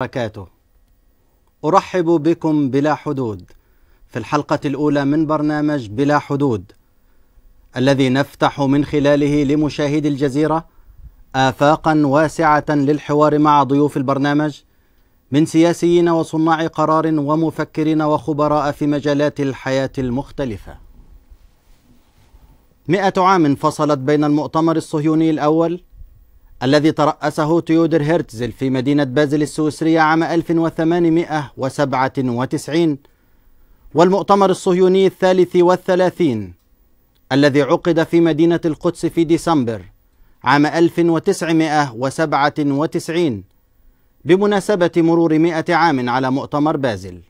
وبركاته أرحب بكم بلا حدود في الحلقة الأولى من برنامج بلا حدود الذي نفتح من خلاله لمشاهدي الجزيرة آفاقا واسعة للحوار مع ضيوف البرنامج من سياسيين وصناع قرار ومفكرين وخبراء في مجالات الحياة المختلفة مئة عام فصلت بين المؤتمر الصهيوني الأول الذي ترأسه تيودر هيرتزل في مدينة بازل السويسرية عام 1897 والمؤتمر الصهيوني الثالث والثلاثين الذي عقد في مدينة القدس في ديسمبر عام 1997 بمناسبة مرور مئة عام على مؤتمر بازل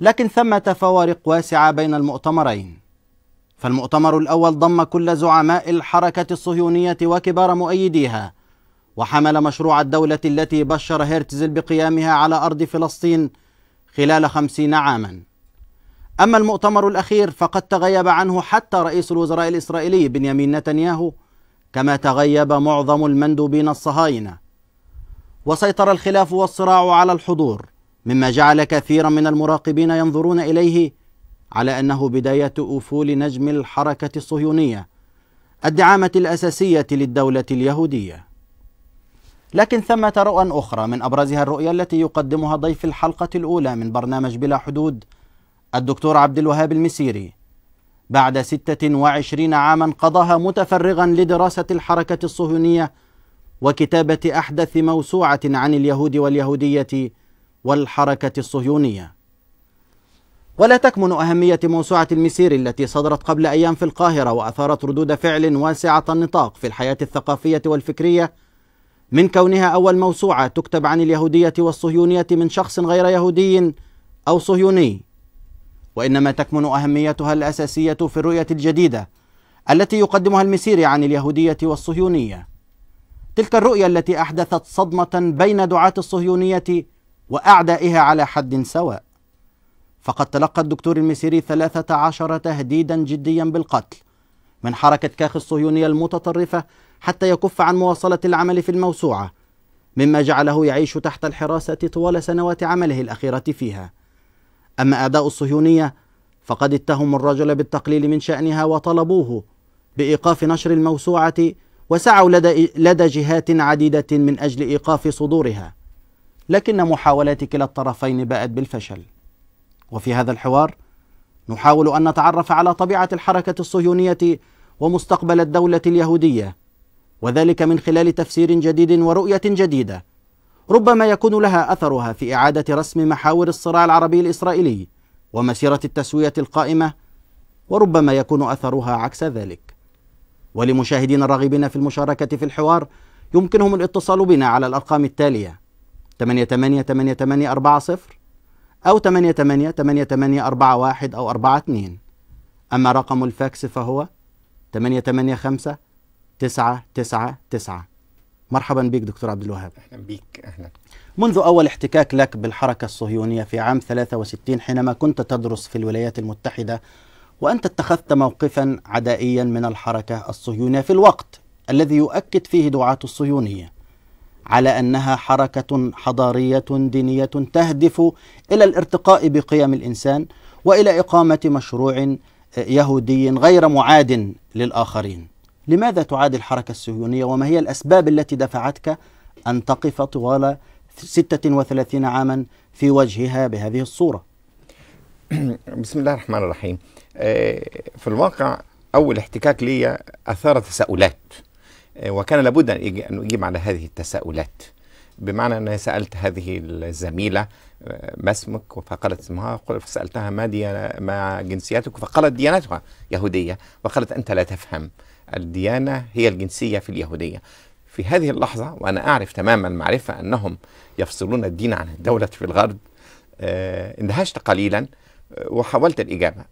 لكن ثمة فوارق واسعة بين المؤتمرين فالمؤتمر الأول ضم كل زعماء الحركة الصهيونية وكبار مؤيديها وحمل مشروع الدولة التي بشر هيرتزل بقيامها على أرض فلسطين خلال خمسين عاما أما المؤتمر الأخير فقد تغيب عنه حتى رئيس الوزراء الإسرائيلي بنيامين نتنياهو كما تغيب معظم المندوبين الصهاينة وسيطر الخلاف والصراع على الحضور مما جعل كثيرا من المراقبين ينظرون إليه على أنه بداية أفول نجم الحركة الصهيونية الدعامة الأساسية للدولة اليهودية لكن ثمة رؤى أخرى من أبرزها الرؤية التي يقدمها ضيف الحلقة الأولى من برنامج بلا حدود الدكتور عبد الوهاب المسيري بعد 26 عاما قضاها متفرغا لدراسة الحركة الصهيونية وكتابة أحدث موسوعة عن اليهود واليهودية والحركة الصهيونية ولا تكمن أهمية موسوعة المسير التي صدرت قبل أيام في القاهرة وأثارت ردود فعل واسعة النطاق في الحياة الثقافية والفكرية من كونها أول موسوعة تكتب عن اليهودية والصهيونية من شخص غير يهودي أو صهيوني وإنما تكمن أهميتها الأساسية في الرؤية الجديدة التي يقدمها المسير عن اليهودية والصهيونية تلك الرؤية التي أحدثت صدمة بين دعاة الصهيونية وأعدائها على حد سواء فقد تلقى الدكتور المسيري 13 تهديدا جديا بالقتل من حركة كاخ الصهيونية المتطرفة حتى يكف عن مواصلة العمل في الموسوعة مما جعله يعيش تحت الحراسة طوال سنوات عمله الأخيرة فيها أما أعداء الصهيونية فقد اتهموا الرجل بالتقليل من شأنها وطلبوه بإيقاف نشر الموسوعة وسعوا لدى, لدى جهات عديدة من أجل إيقاف صدورها لكن محاولات كلا الطرفين باءت بالفشل وفي هذا الحوار نحاول أن نتعرف على طبيعة الحركة الصهيونية ومستقبل الدولة اليهودية وذلك من خلال تفسير جديد ورؤية جديدة ربما يكون لها أثرها في إعادة رسم محاور الصراع العربي الإسرائيلي ومسيرة التسوية القائمة وربما يكون أثرها عكس ذلك ولمشاهدينا الراغبين في المشاركة في الحوار يمكنهم الاتصال بنا على الأرقام التالية 888840 أو 88 88 41 أو 42 أما رقم الفاكس فهو 885 999 مرحبا بك دكتور عبد الوهاب أهلا بك أهلا منذ أول احتكاك لك بالحركة الصهيونية في عام 63 حينما كنت تدرس في الولايات المتحدة وأنت اتخذت موقفا عدائيا من الحركة الصهيونية في الوقت الذي يؤكد فيه دعاة الصهيونية على انها حركه حضاريه دينيه تهدف الى الارتقاء بقيم الانسان والى اقامه مشروع آه، يهودي غير معاد للاخرين. لماذا تعادي الحركه الصهيونيه وما هي الاسباب التي دفعتك ان تقف طوال 36 عاما في وجهها بهذه الصوره؟ بسم الله الرحمن الرحيم. آه، في الواقع اول احتكاك لي اثار تساؤلات. آه، وكان لابد أن أجيب على هذه التساؤلات بمعنى أني سألت هذه الزميلة آه، ما اسمك فقالت اسمها فسألتها ما, ما جنسيتك فقالت ديانتها يهودية وقالت أنت لا تفهم الديانة هي الجنسية في اليهودية في هذه اللحظة وأنا أعرف تماما معرفة أنهم يفصلون الدين عن الدولة في الغرب آه، اندهشت قليلا وحاولت الإجابة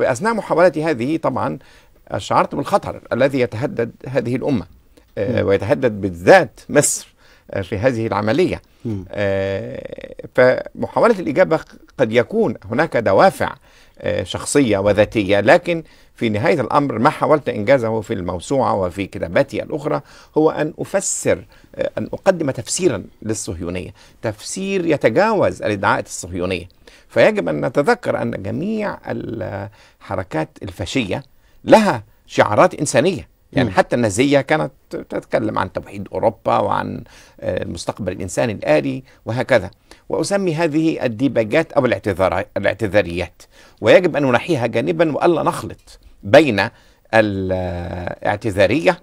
أثناء محاولتي هذه طبعا شعرت بالخطر الذي يتهدد هذه الامه آه، ويتهدد بالذات مصر آه، في هذه العمليه آه، فمحاوله الاجابه قد يكون هناك دوافع شخصيه وذاتيه لكن في نهايه الامر ما حاولت انجازه في الموسوعه وفي كتاباتي الاخرى هو ان افسر ان اقدم تفسيرا للصهيونيه تفسير يتجاوز الادعاءات الصهيونيه فيجب ان نتذكر ان جميع الحركات الفاشيه لها شعارات انسانيه يعني م. حتى النازيه كانت تتكلم عن توحيد اوروبا وعن آه، المستقبل الانساني الالي وهكذا واسمي هذه الديباجات او الاعتذاريات ويجب ان ننحيها جانبا والا نخلط بين الاعتذاريه آه،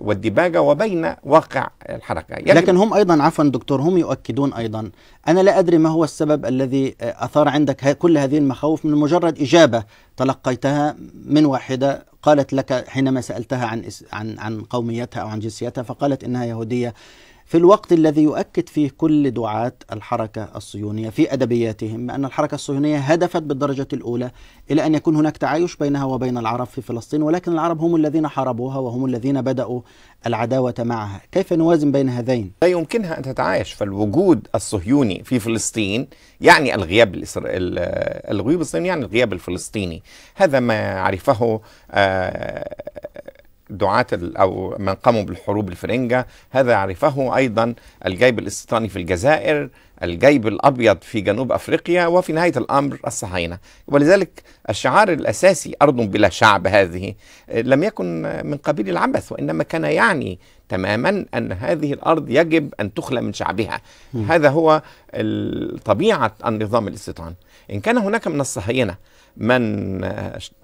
والدباجة وبين واقع الحركة يعني لكن هم أيضا عفوا دكتور هم يؤكدون أيضا أنا لا أدري ما هو السبب الذي أثار عندك كل هذه المخاوف من مجرد إجابة تلقيتها من واحدة قالت لك حينما سألتها عن عن عن قوميتها أو عن جنسيتها فقالت إنها يهودية في الوقت الذي يؤكد فيه كل دعاة الحركة الصهيونية في أدبياتهم أن الحركة الصهيونية هدفت بالدرجة الأولى إلى أن يكون هناك تعايش بينها وبين العرب في فلسطين ولكن العرب هم الذين حاربوها وهم الذين بدأوا العداوة معها كيف نوازن بين هذين؟ لا يمكنها أن تتعايش فالوجود الصهيوني في فلسطين يعني الغياب الإسرائيل الصهيوني يعني الغياب الفلسطيني هذا ما عرفه آه دعاة أو من قاموا بالحروب الفرنجة هذا يعرفه أيضا الجيب الاستيطاني في الجزائر الجيب الأبيض في جنوب أفريقيا وفي نهاية الأمر الصهاينة ولذلك الشعار الأساسي أرض بلا شعب هذه آه، لم يكن من قبيل العبث وإنما كان يعني تماما أن هذه الأرض يجب أن تخلى من شعبها م. هذا هو طبيعة النظام الاستيطاني إن كان هناك من الصهاينة من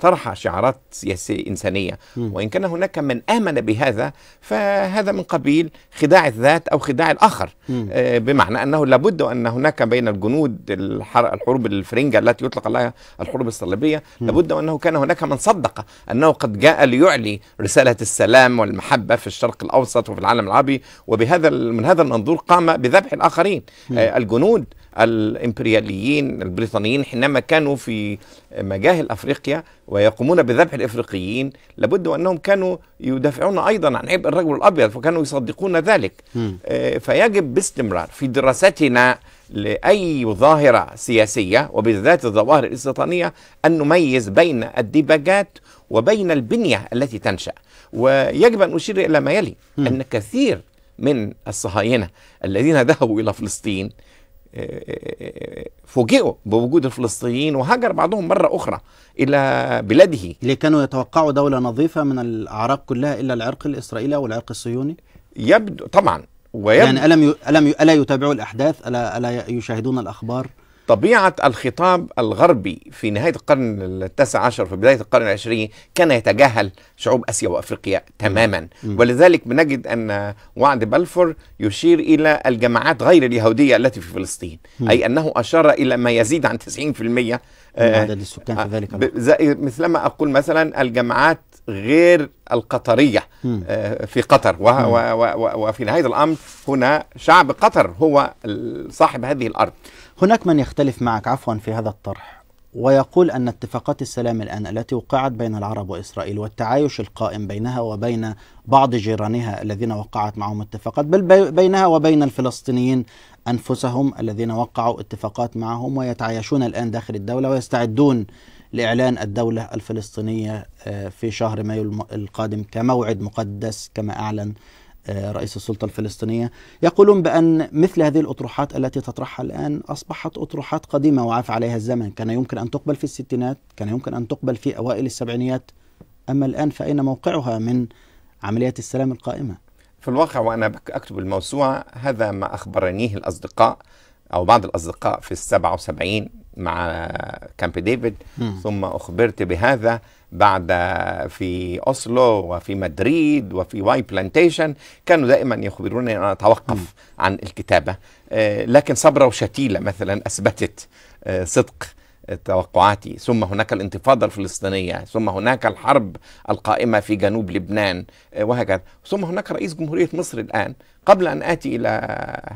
طرح شعارات سياسية إنسانية وإن كان هناك من آمن بهذا فهذا من قبيل خداع الذات أو خداع الآخر آه، بمعنى أنه لابد أن هناك بين الجنود الحروب الفرنجة التي يطلق عليها الحروب الصليبية لابد أنه كان هناك من صدق أنه قد جاء ليعلي رسالة السلام والمحبة في الشرق الأوسط وفي العالم العربي وبهذا من هذا المنظور قام بذبح الآخرين آه، الجنود الإمبرياليين البريطانيين حينما كانوا في مجاهل أفريقيا ويقومون بذبح الإفريقيين لابد أنهم كانوا يدافعون أيضا عن عبء الرجل الأبيض فكانوا يصدقون ذلك آه، فيجب باستمرار في دراستنا لأي ظاهرة سياسية وبالذات الظواهر الاستيطانية أن نميز بين الديباجات وبين البنية التي تنشأ ويجب أن أشير إلى ما يلي أن كثير من الصهاينة الذين ذهبوا إلى فلسطين فوجئوا بوجود الفلسطينيين وهجر بعضهم مرة أخرى إلى بلاده اللي كانوا يتوقعوا دولة نظيفة من الأعراق كلها إلا العرق الإسرائيلي والعرق الصهيوني يبدو طبعا ويبدو يعني ألم ألم ألا يتابعوا الأحداث ألا ألا يشاهدون الأخبار طبيعة الخطاب الغربي في نهاية القرن التاسع عشر في بداية القرن العشرين كان يتجاهل شعوب آسيا وأفريقيا تماما ولذلك بنجد أن وعد بلفور يشير إلى الجماعات غير اليهودية التي في فلسطين أي أنه أشار إلى ما يزيد عن 90% آه، من عدد السكان في ذلك مثلما أقول مثلا الجماعات غير القطرية آه، في قطر وفي نهاية الأمر هنا شعب قطر هو صاحب هذه الأرض هناك من يختلف معك عفوا في هذا الطرح ويقول أن اتفاقات السلام الآن التي وقعت بين العرب وإسرائيل والتعايش القائم بينها وبين بعض جيرانها الذين وقعت معهم اتفاقات بل بينها وبين الفلسطينيين أنفسهم الذين وقعوا اتفاقات معهم ويتعايشون الآن داخل الدولة ويستعدون لإعلان الدولة الفلسطينية آه، في شهر مايو القادم كموعد مقدس كما أعلن آه، رئيس السلطة الفلسطينية يقولون بأن مثل هذه الأطروحات التي تطرحها الآن أصبحت أطروحات قديمة وعاف عليها الزمن كان يمكن أن تقبل في الستينات كان يمكن أن تقبل في أوائل السبعينيات أما الآن فأين موقعها من عمليات السلام القائمة في الواقع وأنا أكتب الموسوعة هذا ما أخبرنيه الأصدقاء أو بعض الأصدقاء في السبعة وسبعين مع كامب ديفيد ثم أخبرت بهذا بعد في أوسلو وفي مدريد وفي واي بلانتيشن كانوا دائما يخبروني أن أتوقف م. عن الكتابة آه، لكن صبرة وشتيلة مثلا أثبتت آه، صدق آه، توقعاتي ثم هناك الانتفاضة الفلسطينية ثم هناك الحرب القائمة في جنوب لبنان وهكذا ثم هناك رئيس جمهورية مصر الآن قبل أن آتي إلى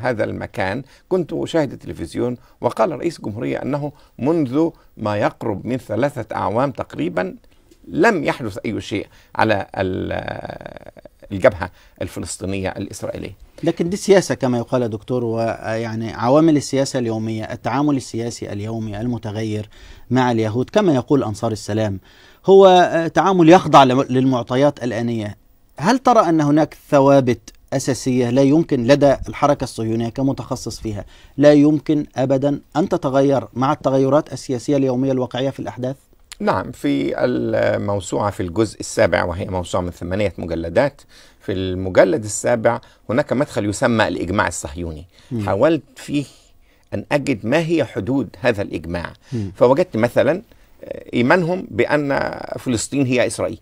هذا المكان كنت أشاهد التلفزيون وقال رئيس الجمهورية أنه منذ ما يقرب من ثلاثة أعوام تقريبا لم يحدث أي شيء على الجبهة الفلسطينية الإسرائيلية لكن دي سياسة كما يقال يا دكتور ويعني عوامل السياسة اليومية التعامل السياسي اليومي المتغير مع اليهود كما يقول أنصار السلام هو تعامل يخضع للمعطيات الآنية هل ترى أن هناك ثوابت أساسية لا يمكن لدى الحركة الصهيونية كمتخصص فيها لا يمكن أبدا أن تتغير مع التغيرات السياسية اليومية الواقعية في الأحداث نعم في الموسوعة في الجزء السابع وهي موسوعة من ثمانية مجلدات في المجلد السابع هناك مدخل يسمى الإجماع الصهيوني م. حاولت فيه أن أجد ما هي حدود هذا الإجماع م. فوجدت مثلا آه، إيمانهم بأن فلسطين هي إسرائيل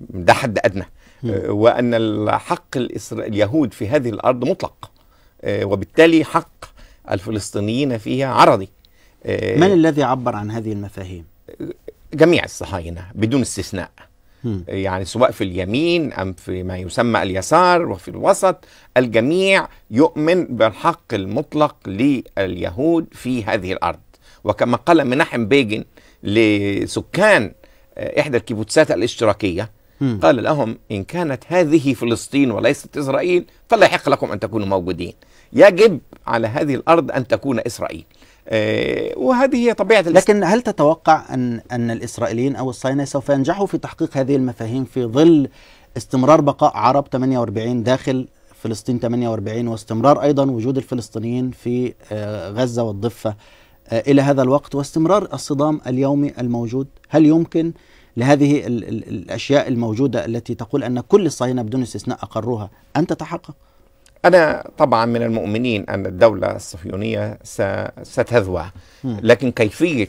ده حد أدنى م. آه، وأن الحق اليهود في هذه الأرض مطلق آه، وبالتالي حق الفلسطينيين فيها عرضي من الذي عبر عن هذه المفاهيم؟ جميع الصهاينه بدون استثناء يعني سواء في اليمين ام في ما يسمى اليسار وفي الوسط الجميع يؤمن بالحق المطلق لليهود في هذه الارض وكما قال مناحم بيجن لسكان آه، احدى الكيبوتسات الاشتراكيه قال لهم ان كانت هذه فلسطين وليست اسرائيل فلا يحق لكم ان تكونوا موجودين يجب على هذه الارض ان تكون اسرائيل آه، وهذه هي طبيعة الاسلام. لكن هل تتوقع أن أن الإسرائيليين أو الصهاينة سوف ينجحوا في تحقيق هذه المفاهيم في ظل استمرار بقاء عرب 48 داخل فلسطين 48 واستمرار أيضا وجود الفلسطينيين في آه، غزة والضفة آه، إلى هذا الوقت واستمرار الصدام اليومي الموجود هل يمكن لهذه الأشياء الموجودة التي تقول أن كل الصهاينة بدون استثناء أقروها أن تتحقق؟ أنا طبعا من المؤمنين أن الدولة الصهيونية ستذوى لكن كيفية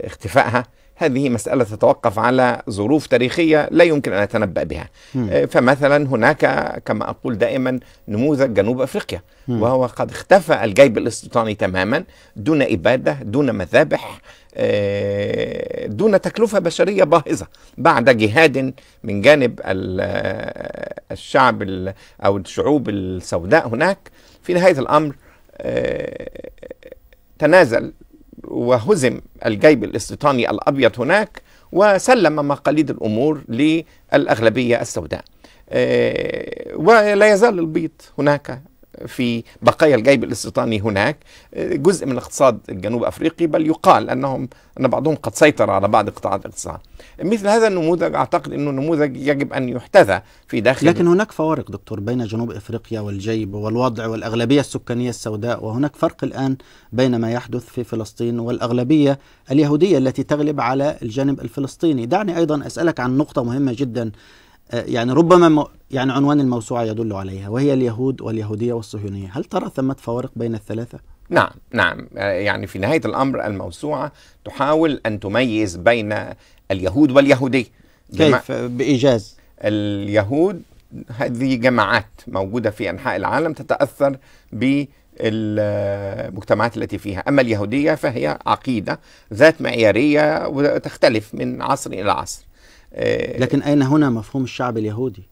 اختفائها هذه مسألة تتوقف على ظروف تاريخية لا يمكن أن أتنبأ بها آه، فمثلا هناك كما أقول دائما نموذج جنوب أفريقيا وهو قد اختفى الجيب الاستيطاني تماما دون إبادة دون مذابح آه، دون تكلفة بشرية باهظة بعد جهاد من جانب آه، الشعب أو الشعوب السوداء هناك في نهاية الأمر آه، تنازل وهزم الجيب الاستيطاني الأبيض هناك وسلم مقاليد الأمور للأغلبية السوداء ولا يزال البيض هناك في بقايا الجيب الاستيطاني هناك جزء من الاقتصاد الجنوب افريقي بل يقال انهم ان بعضهم قد سيطر على بعض قطاعات الاقتصاد مثل هذا النموذج اعتقد انه نموذج يجب ان يحتذى في داخل لكن هناك فوارق دكتور بين جنوب افريقيا والجيب والوضع والاغلبيه السكانيه السوداء وهناك فرق الان بين ما يحدث في فلسطين والاغلبيه اليهوديه التي تغلب على الجانب الفلسطيني دعني ايضا اسالك عن نقطه مهمه جدا آه، يعني ربما يعني عنوان الموسوعة يدل عليها وهي اليهود واليهودية والصهيونية هل ترى ثمة فوارق بين الثلاثة؟ نعم نعم آه، يعني في نهاية الأمر الموسوعة تحاول أن تميز بين اليهود واليهودية كيف بإيجاز؟ اليهود هذه جماعات موجودة في أنحاء العالم تتأثر ب المجتمعات التي فيها أما اليهودية فهي عقيدة ذات معيارية وتختلف من عصر إلى عصر لكن اين هنا مفهوم الشعب اليهودي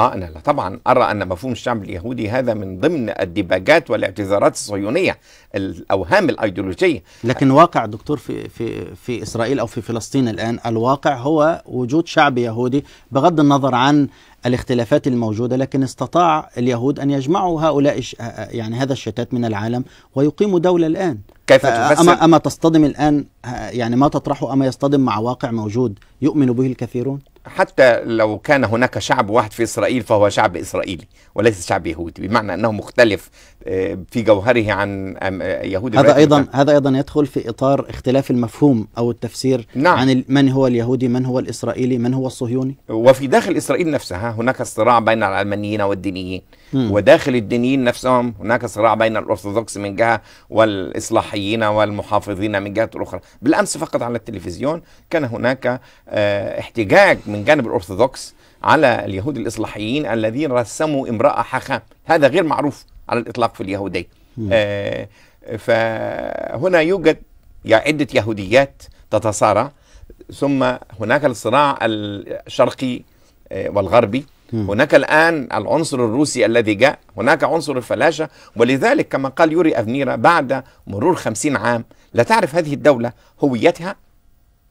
اه انا لا طبعا ارى ان مفهوم الشعب اليهودي هذا من ضمن الديباجات والاعتذارات الصهيونيه الاوهام الايديولوجيه لكن واقع دكتور في في في اسرائيل او في فلسطين الان الواقع هو وجود شعب يهودي بغض النظر عن الاختلافات الموجوده لكن استطاع اليهود ان يجمعوا هؤلاء يعني هذا الشتات من العالم ويقيموا دوله الان كيف تفسر أما, أما تصطدم الآن يعني ما تطرحه أما يصطدم مع واقع موجود يؤمن به الكثيرون حتى لو كان هناك شعب واحد في إسرائيل فهو شعب إسرائيلي وليس شعب يهودي بمعنى أنه مختلف آه، في جوهره عن آه، يهود هذا أيضا المتحدة. هذا أيضا يدخل في إطار اختلاف المفهوم أو التفسير نعم. عن من هو اليهودي من هو الإسرائيلي من هو الصهيوني وفي داخل إسرائيل نفسها هناك صراع بين العلمانيين والدينيين وداخل الدينيين نفسهم هناك صراع بين الأرثوذكس من جهة والإصلاحيين والمحافظين من جهة أخرى بالأمس فقط على التلفزيون كان هناك آه، احتجاج من جانب الأرثوذكس على اليهود الإصلاحيين الذين رسموا امرأة حاخام هذا غير معروف على الإطلاق في اليهودية آه فهنا يوجد عدة يهوديات تتصارع ثم هناك الصراع الشرقي آه، والغربي هناك الآن العنصر الروسي الذي جاء هناك عنصر الفلاشة ولذلك كما قال يوري أفنيرا بعد مرور خمسين عام لا تعرف هذه الدولة هويتها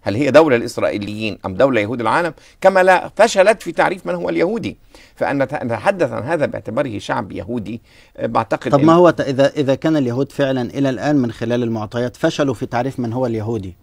هل هي دولة الإسرائيليين أم دولة يهود العالم كما لا فشلت في تعريف من هو اليهودي فأن نتحدث عن هذا باعتباره شعب يهودي آه، بعتقد طب ما هو إذا إذا كان اليهود فعلا إلى الآن من خلال المعطيات فشلوا في تعريف من هو اليهودي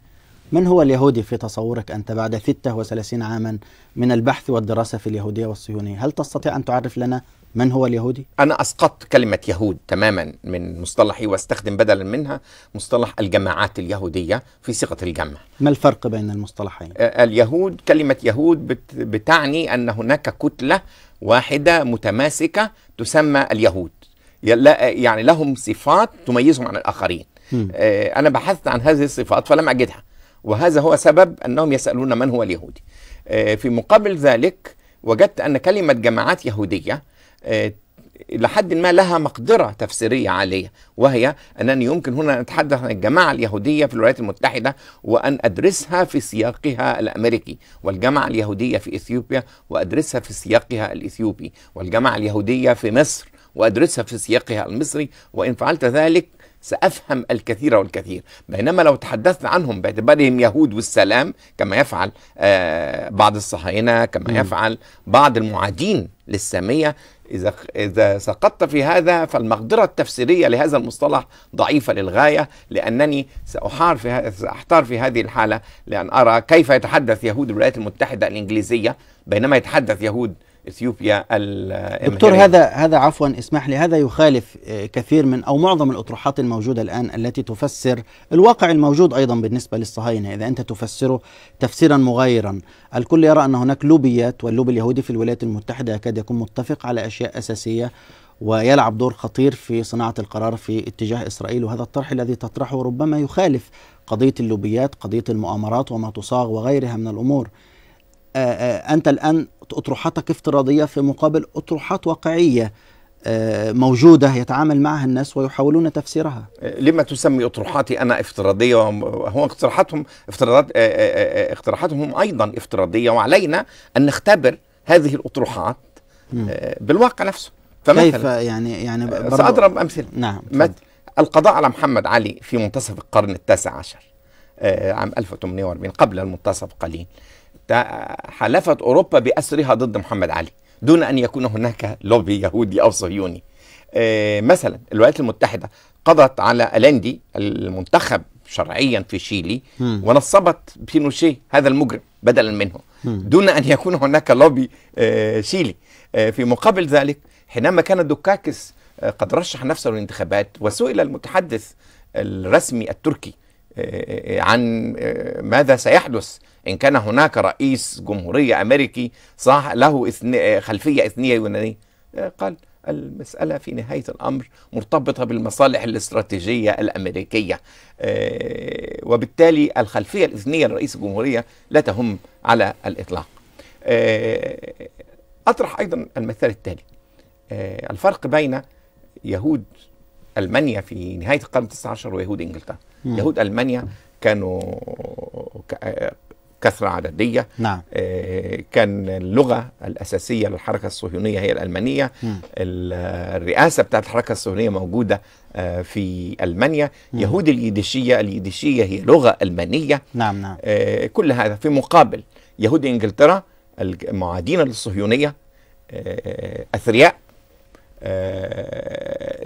من هو اليهودي في تصورك أنت بعد 36 عاما من البحث والدراسة في اليهودية والصهيونية هل تستطيع أن تعرف لنا من هو اليهودي؟ أنا أسقطت كلمة يهود تماما من مصطلحي واستخدم بدلا منها مصطلح الجماعات اليهودية في صيغة الجمع ما الفرق بين المصطلحين؟ اليهود كلمة يهود بتعني أن هناك كتلة واحدة متماسكة تسمى اليهود يعني لهم صفات تميزهم عن الآخرين أنا بحثت عن هذه الصفات فلم أجدها وهذا هو سبب أنهم يسألون من هو اليهودي آه، في مقابل ذلك وجدت أن كلمة جماعات يهودية آه، لحد ما لها مقدرة تفسيرية عالية وهي أنني يمكن هنا أن أتحدث عن الجماعة اليهودية في الولايات المتحدة وأن أدرسها في سياقها الأمريكي والجماعة اليهودية في إثيوبيا وأدرسها في سياقها الإثيوبي والجماعة اليهودية في مصر وأدرسها في سياقها المصري وإن فعلت ذلك سأفهم الكثير والكثير بينما لو تحدثنا عنهم باعتبارهم يهود والسلام كما يفعل آه، بعض الصهاينة كما يفعل بعض المعادين للسامية إذا إذا سقطت في هذا فالمقدرة التفسيرية لهذا المصطلح ضعيفة للغاية لأنني سأحار في سأحتار في هذه الحالة لأن أرى كيف يتحدث يهود الولايات المتحدة الإنجليزية بينما يتحدث يهود اثيوبيا دكتور هذا هذا عفوا اسمح لي هذا يخالف آه، كثير من او معظم الاطروحات الموجوده الان التي تفسر الواقع الموجود ايضا بالنسبه للصهاينه اذا انت تفسره تفسيرا مغايرا الكل يرى ان هناك لوبيات واللوبي اليهودي في الولايات المتحده يكاد يكون متفق على اشياء اساسيه ويلعب دور خطير في صناعه القرار في اتجاه اسرائيل وهذا الطرح الذي تطرحه ربما يخالف قضيه اللوبيات قضيه المؤامرات وما تصاغ وغيرها من الامور آه، آه، أنت الآن أطروحاتك افتراضية في مقابل أطروحات واقعية آه، موجودة يتعامل معها الناس ويحاولون تفسيرها لما تسمي أطروحاتي أنا افتراضية هو اقتراحاتهم افتراضات اقتراحاتهم أيضا افتراضية وعلينا أن نختبر هذه الأطروحات بالواقع نفسه فمثلا كيف يعني يعني سأضرب أمثلة نعم القضاء على محمد علي في منتصف القرن التاسع عشر عام 1840 قبل المنتصف قليل حلفت أوروبا بأسرها ضد محمد علي دون أن يكون هناك لوبي يهودي أو صهيوني آه، مثلا الولايات المتحدة قضت على الاندي المنتخب شرعيا في شيلي ونصبت بينوشيه هذا المجرم بدلا منه دون أن يكون هناك لوبي آه، شيلي آه، في مقابل ذلك حينما كان دوكاكس قد رشح نفسه للانتخابات وسئل المتحدث الرسمي التركي عن ماذا سيحدث إن كان هناك رئيس جمهورية أمريكي صح له خلفية إثنية يونانية قال المسألة في نهاية الأمر مرتبطة بالمصالح الاستراتيجية الأمريكية آه، وبالتالي الخلفية الإثنية لرئيس الجمهورية لا تهم على الإطلاق آه، أطرح أيضا المثال التالي آه، الفرق بين يهود ألمانيا في نهاية القرن التاسع عشر ويهود إنجلترا يهود المانيا كانوا آه، كثره عدديه نعم. آه، كان اللغه الاساسيه للحركه الصهيونيه هي الالمانيه م. الرئاسه بتاعت الحركه الصهيونيه موجوده آه، في المانيا م. يهود اليديشيه اليديشيه هي لغه المانيه نعم نعم كل هذا في مقابل يهود انجلترا المعادين للصهيونيه اثرياء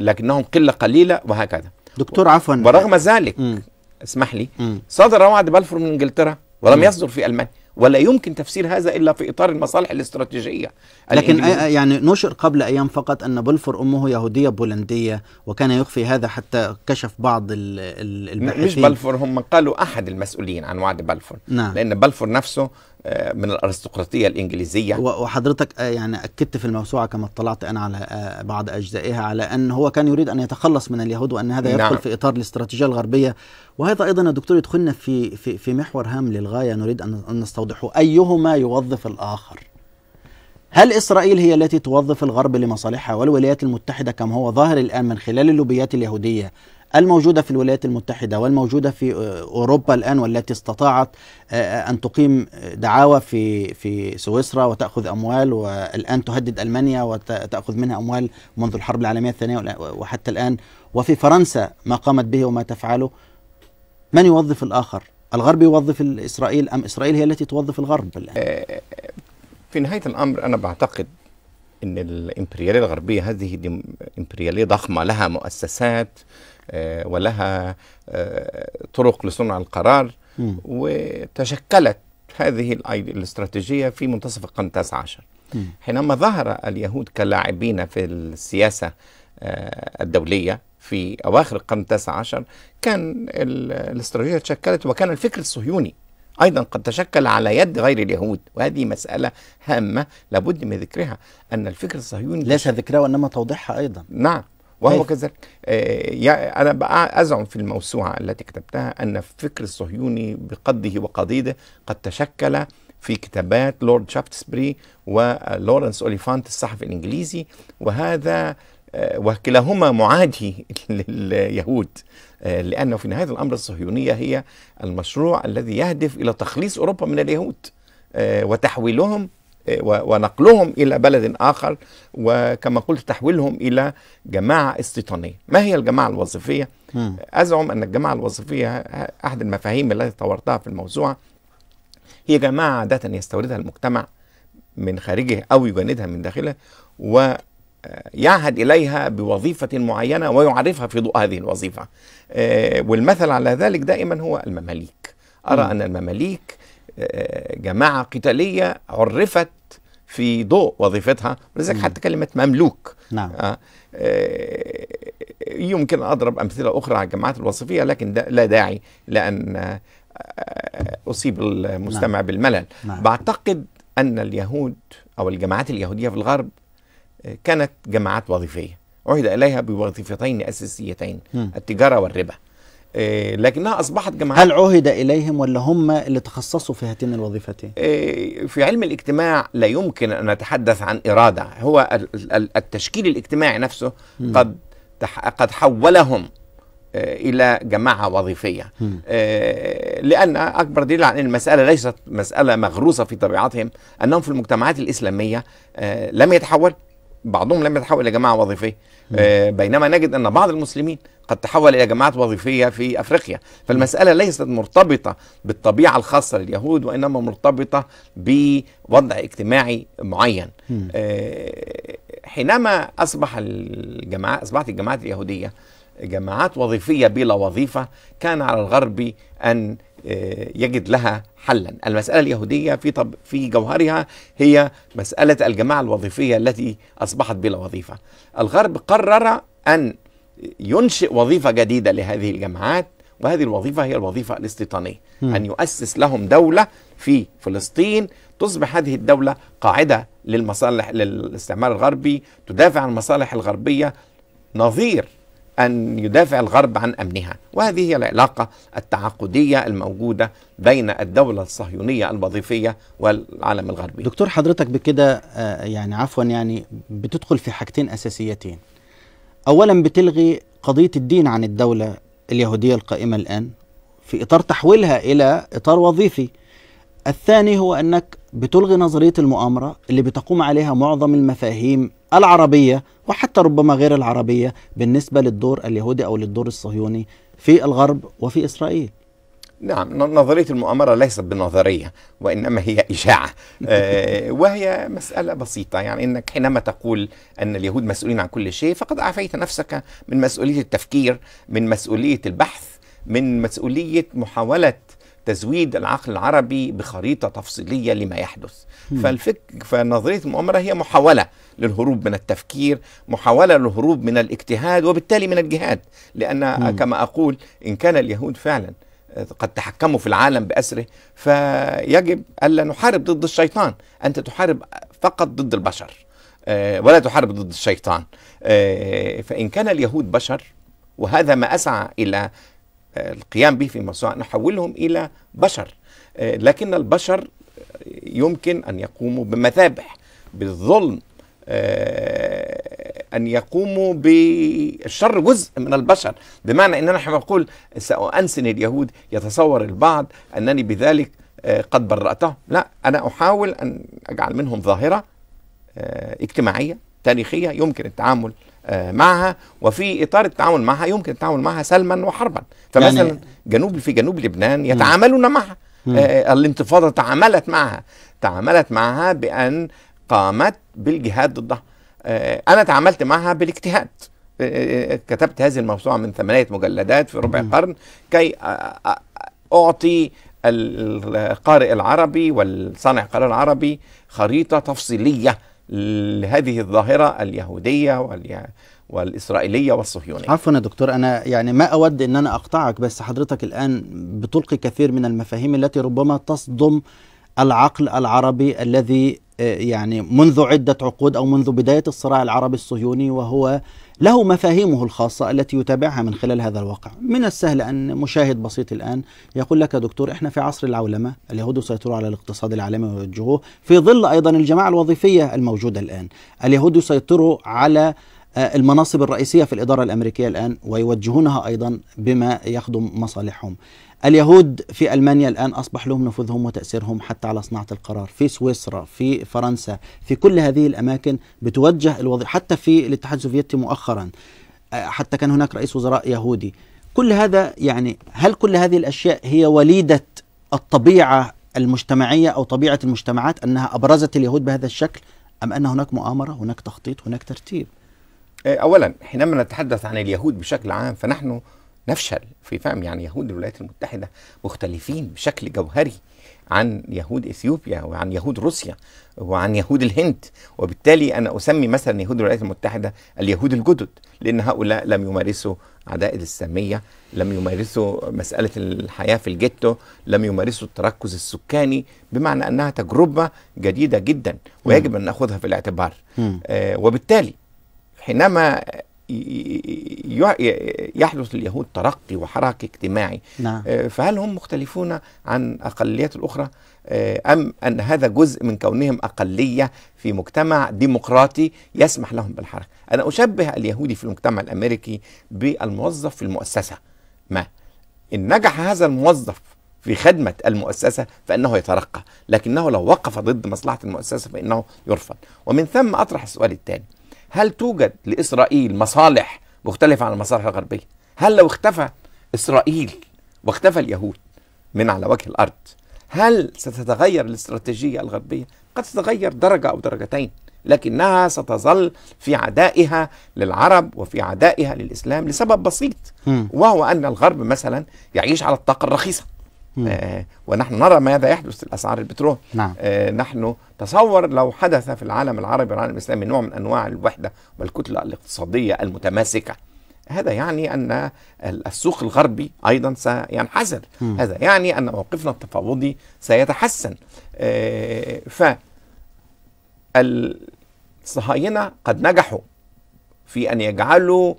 لكنهم قله قليله وهكذا دكتور عفوا ورغم ذلك م. اسمح لي م. صدر وعد بلفور من انجلترا ولم م. يصدر في المانيا ولا يمكن تفسير هذا الا في اطار المصالح الاستراتيجيه لكن يعني نشر قبل ايام فقط ان بلفور امه يهوديه بولنديه وكان يخفي هذا حتى كشف بعض الباحثين مش بلفور هم قالوا احد المسؤولين عن وعد بلفور نعم. لان بلفور نفسه آه، من الارستقراطيه الانجليزيه وحضرتك آه، يعني اكدت في الموسوعه كما اطلعت انا على آه، بعض اجزائها على ان هو كان يريد ان يتخلص من اليهود وان هذا يدخل نعم. في اطار الاستراتيجيه الغربيه وهذا ايضا يا دكتور يدخلنا في في في محور هام للغايه نريد ان نستوضحه ايهما يوظف الاخر هل إسرائيل هي التي توظف الغرب لمصالحها والولايات المتحدة كما هو ظاهر الآن من خلال اللوبيات اليهودية الموجودة في الولايات المتحدة والموجودة في أوروبا الآن والتي استطاعت آه، آه، أن تقيم دعاوى في في سويسرا وتأخذ أموال والآن تهدد ألمانيا وتأخذ منها أموال منذ الحرب العالمية الثانية وحتى الآن وفي فرنسا ما قامت به وما تفعله من يوظف الآخر؟ الغرب يوظف إسرائيل أم إسرائيل هي التي توظف الغرب الآن؟ آه، في نهاية الأمر أنا بعتقد ان الامبرياليه الغربيه هذه امبرياليه ضخمه لها مؤسسات آه، ولها آه، طرق لصنع القرار وتشكلت هذه الاستراتيجية في منتصف القرن التاسع عشر حينما ظهر اليهود كلاعبين في السياسة آه، الدولية في أواخر القرن التاسع عشر كان الاستراتيجية تشكلت وكان الفكر الصهيوني أيضا قد تشكل على يد غير اليهود وهذه مسألة هامة لابد من ذكرها أن الفكر الصهيوني ليس ذكرها وإنما توضيحها أيضا نعم وهو إيه. كذلك آه، أنا بقى أزعم في الموسوعة التي كتبتها أن الفكر الصهيوني بقده وقضيده قد تشكل في كتابات لورد شافتسبري ولورنس آه، أوليفانت الصحفي الإنجليزي وهذا آه، وكلاهما معادي لليهود لأنه في نهاية الأمر الصهيونية هي المشروع الذي يهدف إلى تخليص أوروبا من اليهود وتحويلهم إيه، ونقلهم إلى بلد آخر وكما قلت تحويلهم إلى جماعة استيطانية ما هي الجماعة الوظيفية؟ أزعم أن الجماعة الوظيفية أحد المفاهيم التي طورتها في الموسوعة هي جماعة عادة يستوردها المجتمع من خارجه أو يجندها من داخله و آه، يعهد إليها بوظيفة معينة ويعرفها في ضوء هذه الوظيفة آه، والمثل على ذلك دائما هو المماليك أرى أن المماليك جماعة قتالية عرفت في ضوء وظيفتها ولذلك حتى كلمة مملوك نعم. آه, آه، يمكن أضرب أمثلة أخرى على الجماعات الوصفية لكن دا لا داعي لأن آه، آه، أصيب المستمع نعم. بالملل نعم. بعتقد أن اليهود أو الجماعات اليهودية في الغرب كانت جماعات وظيفية عهد إليها بوظيفتين أساسيتين م. التجارة والربا إيه، لكنها اصبحت جماعات هل عهد اليهم ولا هم اللي تخصصوا في هاتين الوظيفتين؟ إيه، في علم الاجتماع لا يمكن ان نتحدث عن اراده، هو التشكيل الاجتماعي نفسه قد قد حولهم إيه، الى جماعه وظيفيه لان اكبر دليل عن ان المساله ليست مساله مغروسه في طبيعتهم انهم في المجتمعات الاسلاميه لم يتحول بعضهم لم يتحول الى جماعه وظيفيه آه، بينما نجد ان بعض المسلمين قد تحول الى جماعات وظيفيه في افريقيا فالمساله ليست مرتبطه بالطبيعه الخاصه لليهود وانما مرتبطه بوضع اجتماعي معين آه، حينما اصبح الجماعه اصبحت الجماعات اليهوديه جماعات وظيفيه بلا وظيفه كان على الغرب ان آه، يجد لها حلا المسألة اليهودية في, طب في جوهرها هي مسألة الجماعة الوظيفية التي أصبحت بلا وظيفة الغرب قرر أن ينشئ وظيفة جديدة لهذه الجماعات وهذه الوظيفة هي الوظيفة الاستيطانية م. أن يؤسس لهم دولة في فلسطين تصبح هذه الدولة قاعدة للمصالح للاستعمار الغربي تدافع عن المصالح الغربية نظير أن يدافع الغرب عن أمنها وهذه هي العلاقة التعاقدية الموجودة بين الدولة الصهيونية الوظيفية والعالم الغربي دكتور حضرتك بكده آه، يعني عفوا يعني بتدخل في حاجتين أساسيتين أولا بتلغي قضية الدين عن الدولة اليهودية القائمة الآن في إطار تحويلها إلى إطار وظيفي الثاني هو أنك بتلغي نظرية المؤامرة اللي بتقوم عليها معظم المفاهيم العربية وحتى ربما غير العربية بالنسبة للدور اليهودي أو للدور الصهيوني في الغرب وفي إسرائيل نعم نظرية المؤامرة ليست بنظرية وإنما هي إشاعة آه، وهي مسألة بسيطة يعني أنك حينما تقول أن اليهود مسؤولين عن كل شيء فقد اعفيت نفسك من مسؤولية التفكير من مسؤولية البحث من مسؤولية محاولة تزويد العقل العربي بخريطة تفصيلية لما يحدث فالفك فنظرية المؤامرة هي محاولة للهروب من التفكير محاولة للهروب من الاجتهاد وبالتالي من الجهاد لأن كما أقول إن كان اليهود فعلا آه، قد تحكموا في العالم بأسره فيجب ألا نحارب ضد الشيطان أنت تحارب فقط ضد البشر آه، ولا تحارب ضد الشيطان آه، فإن كان اليهود بشر وهذا ما أسعى إلى القيام به في مشروع نحولهم إلى بشر آه، لكن البشر يمكن أن يقوموا بمذابح بالظلم آه، أن يقوموا بالشر جزء من البشر بمعنى اننا أنا نقول سأنسن اليهود يتصور البعض أنني بذلك آه، قد برأتهم لا أنا أحاول أن أجعل منهم ظاهرة اجتماعية تاريخيه يمكن التعامل آه، معها وفي اطار التعامل معها يمكن التعامل معها سلما وحربا فمثلا يعني جنوب في جنوب لبنان يتعاملون معها آه، الانتفاضه تعاملت معها تعاملت معها بان قامت بالجهاد ضدها آه، انا تعاملت معها بالاجتهاد كتبت هذه الموسوعه من ثمانيه مجلدات في ربع قرن كي اعطي القارئ العربي والصانع القرار العربي خريطه تفصيليه لهذه الظاهرة اليهودية والإسرائيلية والصهيونية عفوا يا دكتور أنا يعني ما أود أن أنا أقطعك بس حضرتك الآن بتلقي كثير من المفاهيم التي ربما تصدم العقل العربي الذي آه، يعني منذ عدة عقود أو منذ بداية الصراع العربي الصهيوني وهو له مفاهيمه الخاصة التي يتابعها من خلال هذا الواقع من السهل أن مشاهد بسيط الآن يقول لك دكتور إحنا في عصر العولمة اليهود يسيطرون على الاقتصاد العالمي ويوجهوه في ظل أيضا الجماعة الوظيفية الموجودة الآن اليهود يسيطروا على آه، المناصب الرئيسية في الإدارة الأمريكية الآن ويوجهونها أيضا بما يخدم مصالحهم اليهود في المانيا الان اصبح لهم نفوذهم وتاثيرهم حتى على صناعه القرار في سويسرا في فرنسا في كل هذه الاماكن بتوجه الوضع حتى في الاتحاد السوفيتي مؤخرا آه، حتى كان هناك رئيس وزراء يهودي كل هذا يعني هل كل هذه الاشياء هي وليده الطبيعه المجتمعيه او طبيعه المجتمعات انها ابرزت اليهود بهذا الشكل ام ان هناك مؤامره هناك تخطيط هناك ترتيب آه، اولا حينما نتحدث عن اليهود بشكل عام فنحن نفشل في فهم يعني يهود الولايات المتحدة مختلفين بشكل جوهري عن يهود اثيوبيا وعن يهود روسيا وعن يهود الهند وبالتالي انا اسمي مثلا يهود الولايات المتحده اليهود الجدد لان هؤلاء لم يمارسوا عدائد الساميه لم يمارسوا مساله الحياه في الجيتو لم يمارسوا التركز السكاني بمعنى انها تجربه جديده جدا ويجب ان ناخذها في الاعتبار آه وبالتالي حينما يحدث اليهود ترقي وحراك اجتماعي نعم. آه، فهل هم مختلفون عن أقليات الأخرى آه، أم أن هذا جزء من كونهم أقلية في مجتمع ديمقراطي يسمح لهم بالحركة أنا أشبه اليهودي في المجتمع الأمريكي بالموظف في المؤسسة ما إن نجح هذا الموظف في خدمة المؤسسة فإنه يترقى لكنه لو وقف ضد مصلحة المؤسسة فإنه يرفض ومن ثم أطرح السؤال الثاني هل توجد لإسرائيل مصالح مختلفة عن المصالح الغربية هل لو اختفى إسرائيل واختفى اليهود من على وجه الأرض هل ستتغير الاستراتيجية الغربية؟ قد تتغير درجة أو درجتين لكنها ستظل في عدائها للعرب وفي عدائها للإسلام لسبب بسيط وهو أن الغرب مثلا يعيش على الطاقة الرخيصة آه ونحن نرى ماذا يحدث لأسعار البترول نعم. آه نحن تصور لو حدث في العالم العربي والعالم الإسلامي نوع من أنواع الوحدة والكتلة الاقتصادية المتماسكة هذا يعني أن السوق الغربي أيضا سينحسر م. هذا يعني أن موقفنا التفاوضي سيتحسن آه ف الصهاينة قد نجحوا في أن يجعلوا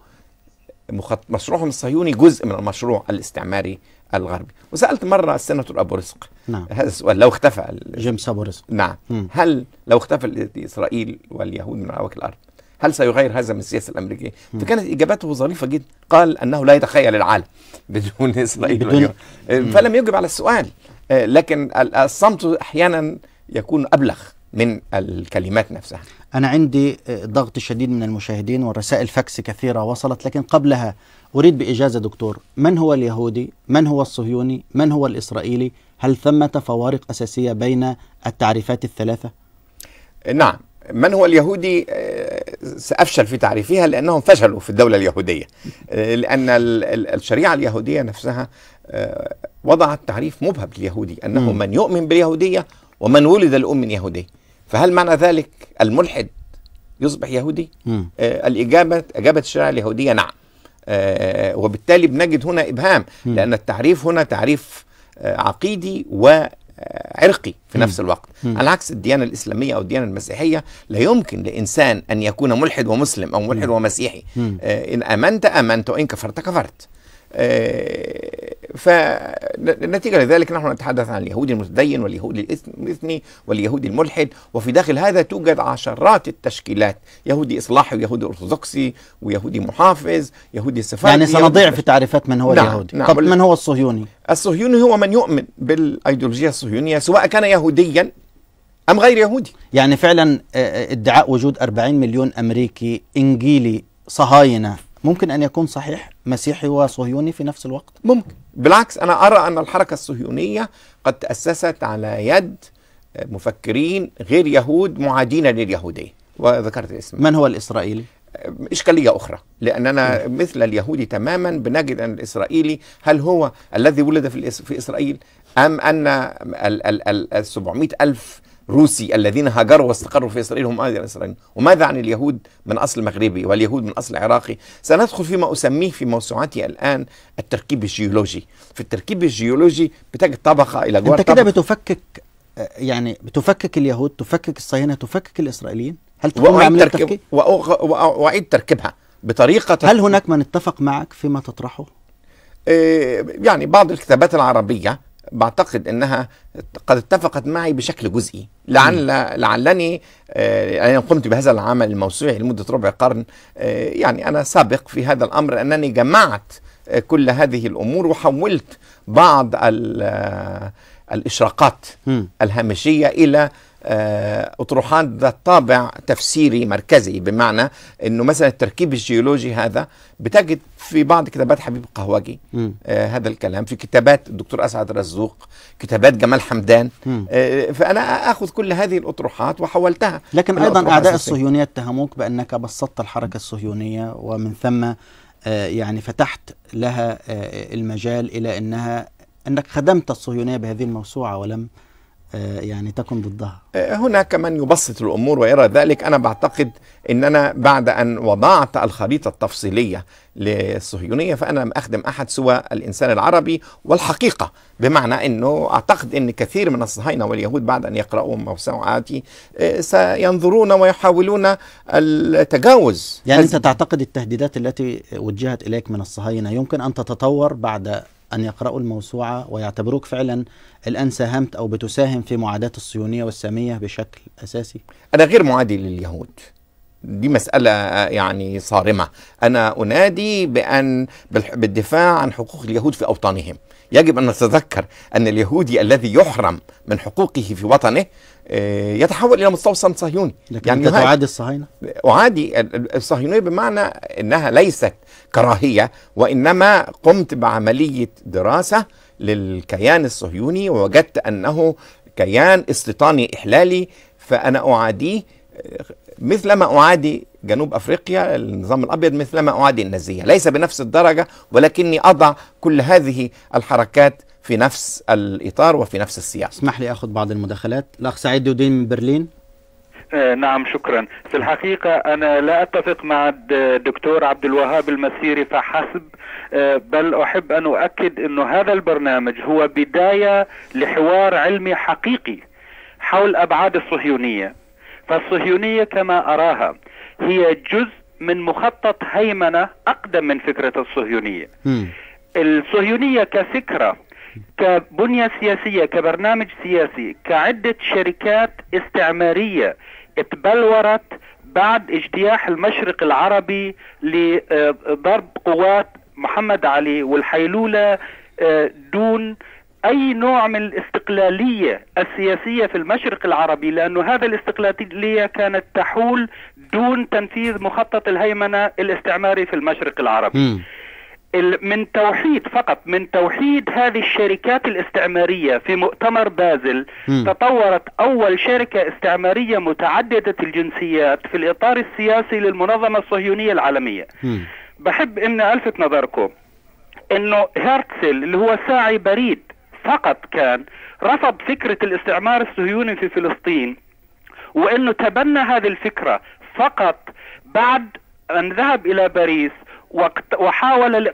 مشروعهم الصهيوني جزء من المشروع الاستعماري الغربي وسالت مره السناتور ابو رزق نعم هذا السؤال لو اختفى جيمس ابو رزق نعم م. هل لو اختفى اسرائيل واليهود من عواك الارض هل سيغير هذا من السياسه الامريكيه؟ م. فكانت اجابته ظريفه جدا قال انه لا يتخيل العالم بدون اسرائيل بدون... إيه، فلم يجب على السؤال إيه، لكن الصمت احيانا يكون ابلغ من الكلمات نفسها أنا عندي إيه، ضغط شديد من المشاهدين والرسائل فاكس كثيرة وصلت لكن قبلها أريد بإجازة دكتور من هو اليهودي من هو الصهيوني من هو الإسرائيلي هل ثمة فوارق أساسية بين التعريفات الثلاثة؟ نعم من هو اليهودي آه، سأفشل في تعريفها لأنهم فشلوا في الدولة اليهودية آه، لأن الشريعة اليهودية نفسها آه، وضعت تعريف مبهم لليهودي أنه من يؤمن باليهودية ومن ولد الأم من يهودي فهل معنى ذلك الملحد يصبح يهودي؟ الإجابة أجابة الشريعة اليهودية نعم آه، وبالتالي بنجد هنا إبهام لأن التعريف هنا تعريف آه، عقيدي و عرقي في نفس الوقت على عكس الديانة الإسلامية أو الديانة المسيحية لا يمكن لإنسان أن يكون ملحد ومسلم أو ملحد ومسيحي آه، إن آمنت آمنت وإن كفرت كفرت فنتيجة لذلك نحن نتحدث عن اليهودي المتدين واليهودي الإثني واليهودي الملحد وفي داخل هذا توجد عشرات التشكيلات يهودي إصلاحي ويهودي أرثوذكسي ويهودي محافظ يهودي سفاري يعني سنضيع في تعريفات من هو نعم اليهودي نعم طب من هو الصهيوني؟ الصهيوني هو من يؤمن بالأيديولوجية الصهيونية سواء كان يهوديا أم غير يهودي يعني فعلا آه، آه، ادعاء وجود 40 مليون أمريكي إنجيلي صهاينة ممكن أن يكون صحيح مسيحي وصهيوني في نفس الوقت ممكن بالعكس أنا أرى أن الحركة الصهيونية قد تأسست على يد مفكرين غير يهود معادين لليهودية وذكرت الاسم من هو الإسرائيلي؟ إشكالية أخرى لأننا مثل اليهودي تماما بنجد أن الإسرائيلي هل هو الذي ولد في, في إسرائيل أم أن ال ال ال 700 ألف روسي الذين هاجروا واستقروا في إسرائيل هم أيضا إسرائيل وماذا عن اليهود من أصل مغربي واليهود من أصل عراقي سندخل فيما أسميه في موسوعتي الآن التركيب الجيولوجي في التركيب الجيولوجي بتجد طبقة إلى جوار أنت كده بتفكك آه، يعني بتفكك اليهود تفكك الصهاينة تفكك الإسرائيليين هل تقوم تركيب وأعيد تركيبها بطريقة هل هناك من اتفق معك فيما تطرحه؟ آه، يعني بعض الكتابات العربية بعتقد انها قد اتفقت معي بشكل جزئي لعل لعلني انا آه، يعني قمت بهذا العمل الموسوعي لمده ربع قرن آه، يعني انا سابق في هذا الامر انني جمعت آه، كل هذه الامور وحولت بعض الإشراقات م. الهامشية إلى آه، أطروحات ذات طابع تفسيري مركزي بمعنى أنه مثلا التركيب الجيولوجي هذا بتجد في بعض كتابات حبيب القهوجي آه هذا الكلام في كتابات الدكتور أسعد رزوق كتابات جمال حمدان آه فأنا أخذ كل هذه الأطروحات وحولتها لكن أيضا أعداء الصهيونية اتهموك بأنك بسطت الحركة الصهيونية ومن ثم آه، يعني فتحت لها آه، المجال الى انها أنك خدمت الصهيونية بهذه الموسوعة ولم آه، يعني تكن ضدها آه، هناك من يبسط الأمور ويرى ذلك أنا بعتقد أن أنا بعد أن وضعت الخريطة التفصيلية للصهيونية فأنا لم أخدم أحد سوى الإنسان العربي والحقيقة بمعنى أنه أعتقد أن كثير من الصهاينة واليهود بعد أن يقرأوا موسوعاتي آه، سينظرون ويحاولون التجاوز يعني أنت تعتقد التهديدات التي وجهت إليك من الصهاينة يمكن أن تتطور بعد أن يقرأوا الموسوعة ويعتبروك فعلا الآن ساهمت أو بتساهم في معاداة الصيونية والسامية بشكل أساسي أنا غير معادي لليهود دي مسألة آه، يعني صارمة أنا أنادي بأن بالدفاع عن حقوق اليهود في أوطانهم يجب أن نتذكر أن اليهودي الذي يحرم من حقوقه في وطنه آه، يتحول إلى مستوطن صهيوني لكن يعني تعادي الصهاينة؟ أعادي الصهيونية بمعنى أنها ليست كراهية وإنما قمت بعملية دراسة للكيان الصهيوني ووجدت أنه كيان استيطاني إحلالي فأنا أعاديه آه، مثلما أعادي جنوب افريقيا النظام الابيض مثلما اعادي النازيه، ليس بنفس الدرجه ولكني اضع كل هذه الحركات في نفس الاطار وفي نفس السياق. اسمح لي اخذ بعض المداخلات، الاخ سعيد دودين من برلين. آه، نعم شكرا في الحقيقة أنا لا أتفق مع الدكتور عبد الوهاب المسيري فحسب آه، بل أحب أن أؤكد أن هذا البرنامج هو بداية لحوار علمي حقيقي حول أبعاد الصهيونية فالصهيونية كما أراها هي جزء من مخطط هيمنة أقدم من فكرة الصهيونية م. الصهيونية كفكرة كبنية سياسية كبرنامج سياسي كعدة شركات استعمارية اتبلورت بعد اجتياح المشرق العربي لضرب قوات محمد علي والحيلولة آه، دون اي نوع من الاستقلاليه السياسيه في المشرق العربي لانه هذا الاستقلاليه كانت تحول دون تنفيذ مخطط الهيمنه الاستعماري في المشرق العربي. م. من توحيد فقط من توحيد هذه الشركات الاستعمارية في مؤتمر بازل م. تطورت أول شركة استعمارية متعددة الجنسيات في الإطار السياسي للمنظمة الصهيونية العالمية م. بحب أن ألفت نظركم أنه هرتسل اللي هو ساعي بريد فقط كان رفض فكرة الاستعمار الصهيوني في فلسطين وأنه تبنى هذه الفكرة فقط بعد أن ذهب إلى باريس وحاول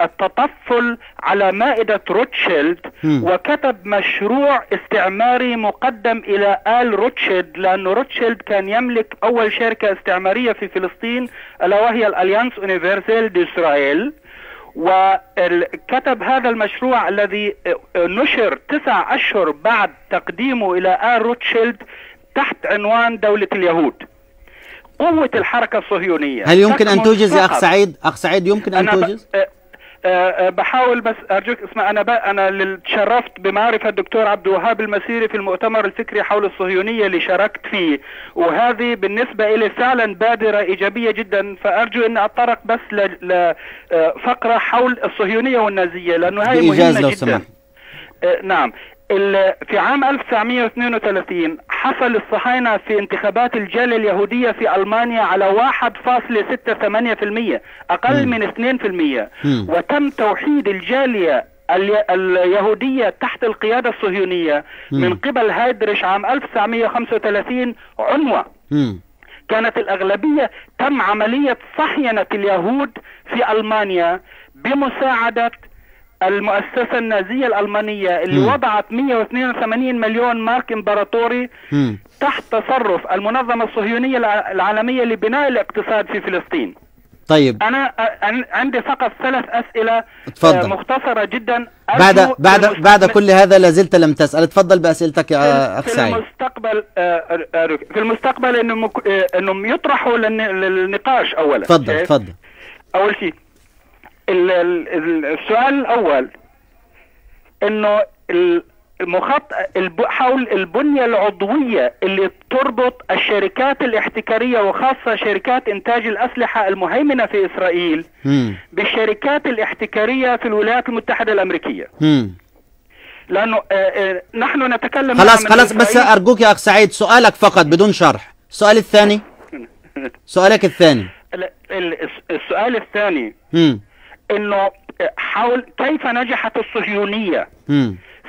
التطفل على مائدة روتشيلد وكتب مشروع استعماري مقدم إلى آل روتشيلد لأن روتشيلد كان يملك أول شركة استعمارية في فلسطين ألا وهي الأليانس أونيفرسيل دي إسرائيل وكتب هذا المشروع الذي نشر تسع أشهر بعد تقديمه إلى آل روتشيلد تحت عنوان دولة اليهود قوة الحركة الصهيونية هل يمكن أن توجز يا أخ سعيد؟ أخ سعيد يمكن أن توجز؟ أه، آه، آه، بحاول بس ارجوك اسمع انا بقى انا تشرفت بمعرفه الدكتور عبد الوهاب المسيري في المؤتمر الفكري حول الصهيونيه اللي شاركت فيه وهذه بالنسبه لي فعلا بادره ايجابيه جدا فارجو ان اتطرق بس لفقره آه، حول الصهيونيه والنازيه لانه هاي مهمه لو جدا سمع. نعم في عام 1932 حصل الصهاينة في انتخابات الجالية اليهودية في ألمانيا على 1.68% أقل م. من 2% م. وتم توحيد الجالية اليهودية تحت القيادة الصهيونية م. من قبل هايدرش عام 1935 عنوة كانت الأغلبية تم عملية صهينة اليهود في ألمانيا بمساعدة المؤسسة النازية الألمانية اللي م. وضعت 182 مليون مارك إمبراطوري م. تحت تصرف المنظمة الصهيونية العالمية لبناء الاقتصاد في فلسطين طيب أنا عندي فقط ثلاث أسئلة تفضل. آه، مختصرة جدا بعد بعد بعد كل هذا لازلت لم تسأل تفضل بأسئلتك يا أخ سعيد في المستقبل آه، في المستقبل أنهم آه، يطرحوا للنقاش أولا تفضل إيه؟ تفضل أول شيء السؤال الاول انه المخط حول البنيه العضويه اللي تربط الشركات الاحتكاريه وخاصه شركات انتاج الاسلحه المهيمنه في اسرائيل م. بالشركات الاحتكاريه في الولايات المتحده الامريكيه. م. لانه آه، آه، نحن نتكلم خلاص خلاص بس ارجوك يا اخ سعيد سؤالك فقط بدون شرح. السؤال الثاني سؤالك الثاني السؤال الثاني م. انه حول كيف نجحت الصهيونيه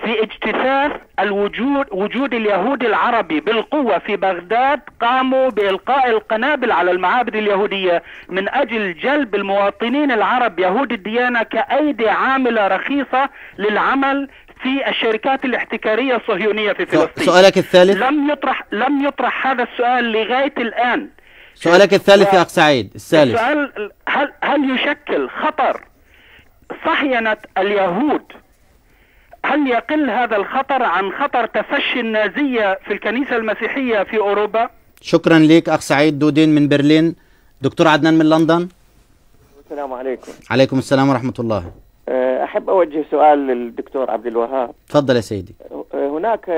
في اجتثاث الوجود وجود اليهود العربي بالقوه في بغداد قاموا بالقاء القنابل على المعابد اليهوديه من اجل جلب المواطنين العرب يهود الديانه كايدي عامله رخيصه للعمل في الشركات الاحتكاريه الصهيونيه في فلسطين سؤالك الثالث لم يطرح لم يطرح هذا السؤال لغايه الان سؤالك الثالث يا اخ سعيد الثالث السؤال هل هل يشكل خطر صهينة اليهود هل يقل هذا الخطر عن خطر تفشي النازية في الكنيسة المسيحية في أوروبا؟ شكرا لك أخ سعيد دودين من برلين دكتور عدنان من لندن السلام عليكم عليكم السلام ورحمة الله أه، أحب أوجه سؤال للدكتور عبد الوهاب تفضل يا سيدي أه، هناك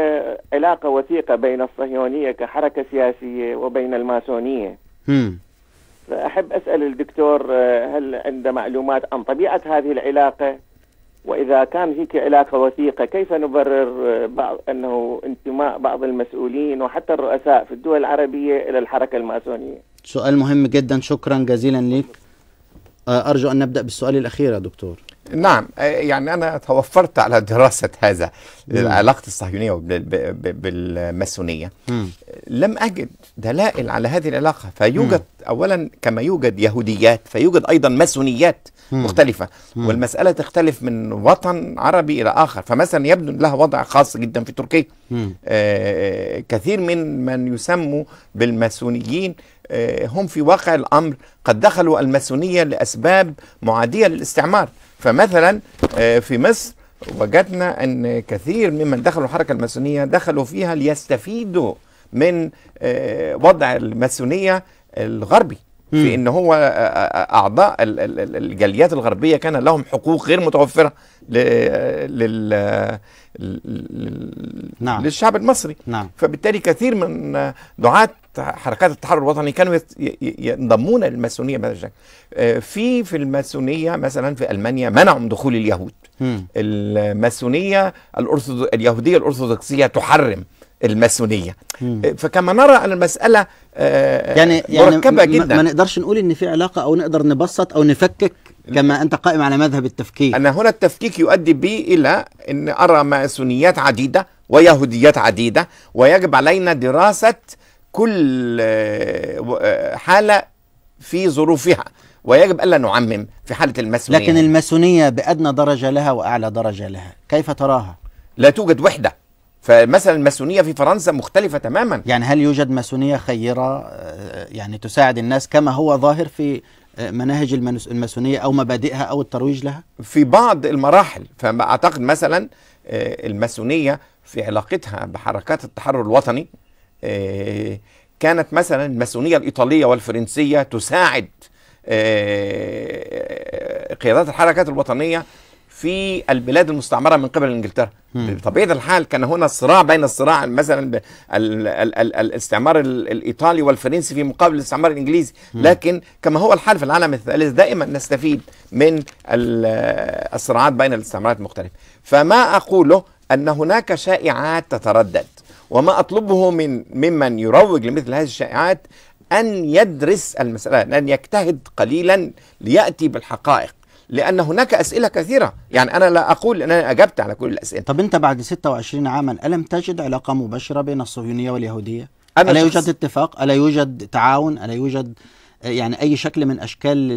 علاقة وثيقة بين الصهيونية كحركة سياسية وبين الماسونية فأحب أسأل الدكتور آه، هل عنده معلومات عن طبيعة هذه العلاقة وإذا كان هيك علاقة وثيقة كيف نبرر آه، بعض أنه انتماء بعض المسؤولين وحتى الرؤساء في الدول العربية إلى الحركة الماسونية سؤال مهم جدا شكرا جزيلا لك آه، أرجو أن نبدأ بالسؤال الأخير يا دكتور نعم يعني أنا توفرت على دراسة هذا علاقة الصهيونية بالماسونية لم أجد دلائل على هذه العلاقة فيوجد أولا كما يوجد يهوديات فيوجد أيضا ماسونيات مختلفة والمسألة تختلف من وطن عربي إلى آخر فمثلا يبدو لها وضع خاص جدا في تركيا آه كثير من من يسموا بالماسونيين آه هم في واقع الأمر قد دخلوا الماسونية لأسباب معادية للاستعمار فمثلا آه، في مصر وجدنا ان كثير ممن دخلوا الحركه الماسونيه دخلوا فيها ليستفيدوا من آه، وضع الماسونيه الغربي في ان هو آه، اعضاء الجاليات الغربيه كان لهم حقوق غير متوفره نعم. للشعب المصري نعم. فبالتالي كثير من دعاة حركات التحرر الوطني كانوا ينضمون للماسونيه بهذا الشكل آه، في في الماسونيه مثلا في المانيا منعوا من دخول اليهود م. الماسونيه الأرثوذ... اليهوديه الارثوذكسيه تحرم الماسونيه آه، فكما نرى ان المساله آه، يعني،, يعني مركبه يعني جدا ما نقدرش نقول ان في علاقه او نقدر نبسط او نفكك كما أنت قائم على مذهب التفكيك أنا هنا التفكيك يؤدي بي إلى أن أرى ماسونيات عديدة ويهوديات عديدة ويجب علينا دراسة كل آه، آه، حالة في ظروفها ويجب ألا نعمم في حالة الماسونية لكن الماسونية بأدنى درجة لها وأعلى درجة لها كيف تراها؟ لا توجد وحدة فمثلا الماسونية في فرنسا مختلفة تماما يعني هل يوجد ماسونية خيرة آه، يعني تساعد الناس كما هو ظاهر في مناهج الماسونيه او مبادئها او الترويج لها؟ في بعض المراحل فاعتقد مثلا آه، الماسونيه في علاقتها بحركات التحرر الوطني آه، كانت مثلا الماسونيه الايطاليه والفرنسيه تساعد آه، قيادات الحركات الوطنيه في البلاد المستعمره من قبل انجلترا بطبيعه الحال كان هنا صراع بين الصراع مثلا ال ال ال الاستعمار الايطالي والفرنسي في مقابل الاستعمار الانجليزي لكن كما هو الحال في العالم الثالث دائما نستفيد من الصراعات بين الاستعمارات المختلفه فما اقوله ان هناك شائعات تتردد وما اطلبه من ممن يروج لمثل هذه الشائعات ان يدرس المساله ان يجتهد قليلا لياتي بالحقائق لان هناك اسئله كثيره يعني انا لا اقول ان انا اجبت على كل الاسئله طب انت بعد 26 عاما الم تجد علاقه مباشره بين الصهيونيه واليهوديه أنا الا يوجد اتفاق الا يوجد تعاون الا يوجد يعني اي شكل من اشكال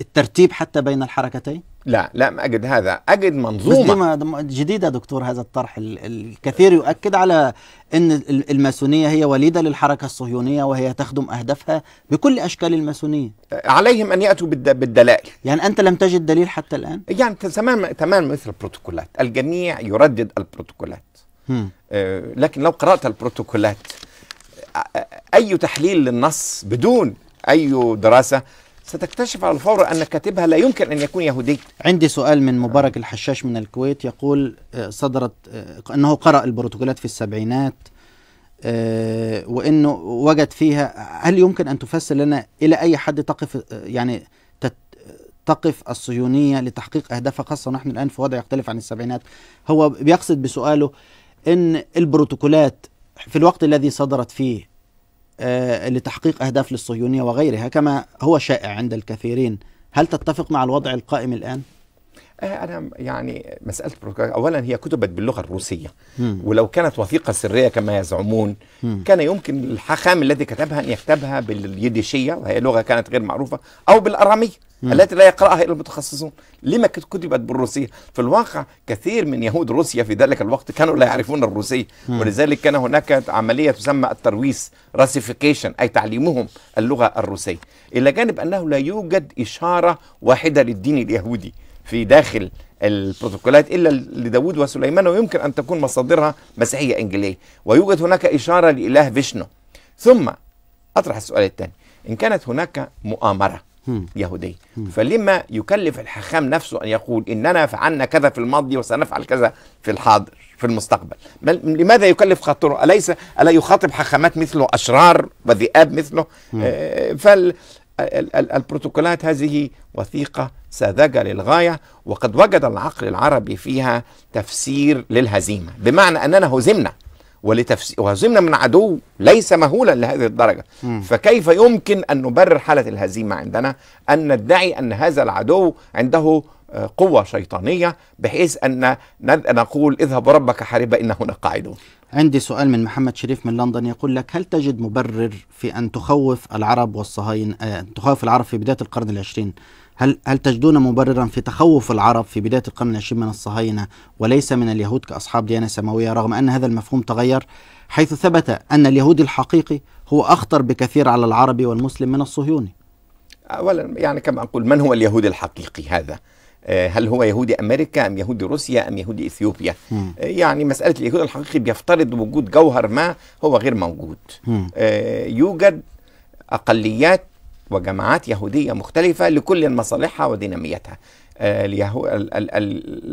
الترتيب حتى بين الحركتين لا لا ما اجد هذا اجد منظومه بس جديده دكتور هذا الطرح الكثير يؤكد على ان الماسونيه هي وليده للحركه الصهيونيه وهي تخدم اهدافها بكل اشكال الماسونيه عليهم ان ياتوا بالدلائل يعني انت لم تجد دليل حتى الان يعني تمام تمام مثل البروتوكولات الجميع يردد البروتوكولات آه لكن لو قرات البروتوكولات اي تحليل للنص بدون اي دراسه ستكتشف على الفور أن كاتبها لا يمكن أن يكون يهودي عندي سؤال من مبارك الحشاش من الكويت يقول آه، صدرت آه، أنه قرأ البروتوكولات في السبعينات آه، وأنه وجد فيها هل يمكن أن تفسر لنا إلى أي حد تقف يعني تقف الصهيونية لتحقيق أهدافها خاصة نحن الآن في وضع يختلف عن السبعينات هو بيقصد بسؤاله أن البروتوكولات في الوقت الذي صدرت فيه آه، لتحقيق أهداف للصهيونية وغيرها كما هو شائع عند الكثيرين هل تتفق مع الوضع القائم الآن؟ آه، انا يعني مساله اولا هي كتبت باللغه الروسيه ولو كانت وثيقه سريه كما يزعمون كان يمكن الحاخام الذي كتبها ان يكتبها باليديشيه وهي لغه كانت غير معروفه او بالاراميه مم. التي لا يقرأها إلا المتخصصون لما كتبت بالروسية في الواقع كثير من يهود روسيا في ذلك الوقت كانوا لا يعرفون الروسية مم. ولذلك كان هناك عملية تسمى الترويس راسيفيكيشن أي تعليمهم اللغة الروسية إلى جانب أنه لا يوجد إشارة واحدة للدين اليهودي في داخل البروتوكولات الا لداود وسليمان ويمكن ان تكون مصادرها مسيحيه انجيليه ويوجد هناك اشاره لاله فيشنو ثم اطرح السؤال الثاني ان كانت هناك مؤامره يهودية فلما يكلف الحاخام نفسه أن يقول إننا فعلنا كذا في الماضي وسنفعل كذا في الحاضر في المستقبل لماذا يكلف خاطره أليس ألا يخاطب حاخامات مثله أشرار وذئاب مثله آه، فال البروتوكولات هذه وثيقة ساذجة للغاية وقد وجد العقل العربي فيها تفسير للهزيمة بمعنى أننا هزمنا ولتفسير وهزمنا من عدو ليس مهولا لهذه الدرجة م. فكيف يمكن أن نبرر حالة الهزيمة عندنا أن ندعي أن هذا العدو عنده آه، قوة شيطانية بحيث أن نقول اذهب ربك ان هنا قاعدون عندي سؤال من محمد شريف من لندن يقول لك هل تجد مبرر في أن تخوف العرب والصهاينة آه، تخوف العرب في بداية القرن العشرين هل هل تجدون مبررا في تخوف العرب في بدايه القرن العشرين من الصهاينه وليس من اليهود كاصحاب ديانه سماويه رغم ان هذا المفهوم تغير حيث ثبت ان اليهودي الحقيقي هو اخطر بكثير على العربي والمسلم من الصهيوني. اولا يعني كما اقول من هو اليهودي الحقيقي هذا؟ آه، هل هو يهودي امريكا ام يهودي روسيا ام يهودي اثيوبيا م. آه، يعني مساله اليهود الحقيقي بيفترض وجود جوهر ما هو غير موجود م. آه، يوجد اقليات وجماعات يهودية مختلفة لكل مصالحها وديناميتها آه، اليهو... ال... ال... ال...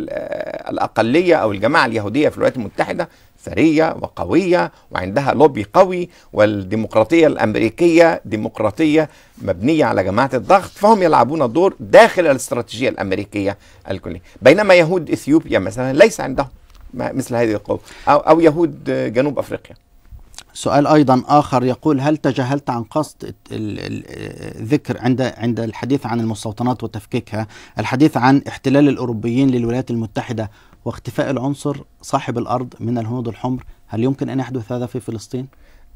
آه، الأقلية أو الجماعة اليهودية في الولايات المتحدة ثرية وقوية وعندها لوبي قوي والديمقراطية الأمريكية ديمقراطية مبنية على جماعة الضغط فهم يلعبون دور داخل الاستراتيجية الأمريكية الكلية بينما يهود إثيوبيا مثلا ليس عندهم مثل هذه القوة أو, أو يهود جنوب أفريقيا سؤال ايضا اخر يقول هل تجاهلت عن قصد الذكر عند عند الحديث عن المستوطنات وتفكيكها الحديث عن احتلال الاوروبيين للولايات المتحده واختفاء العنصر صاحب الارض من الهنود الحمر هل يمكن ان يحدث هذا في فلسطين؟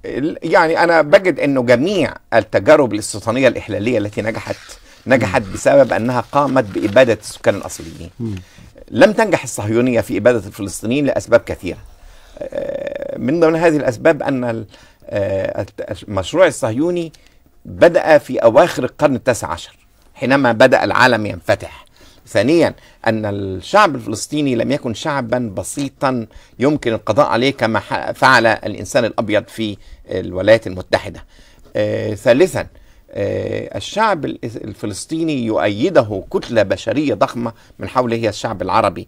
يعني انا بجد انه جميع التجارب الاستيطانيه الاحلاليه التي نجحت نجحت بسبب انها قامت باباده السكان الاصليين. لم تنجح الصهيونيه في اباده الفلسطينيين لاسباب كثيره. آه، من ضمن هذه الأسباب أن آه، المشروع الصهيوني بدأ في أواخر القرن التاسع عشر حينما بدأ العالم ينفتح ثانيا أن الشعب الفلسطيني لم يكن شعبا بسيطا يمكن القضاء عليه كما فعل الإنسان الأبيض في الولايات المتحدة آه، ثالثا آه، الشعب الفلسطيني يؤيده كتلة بشرية ضخمة من حوله هي الشعب العربي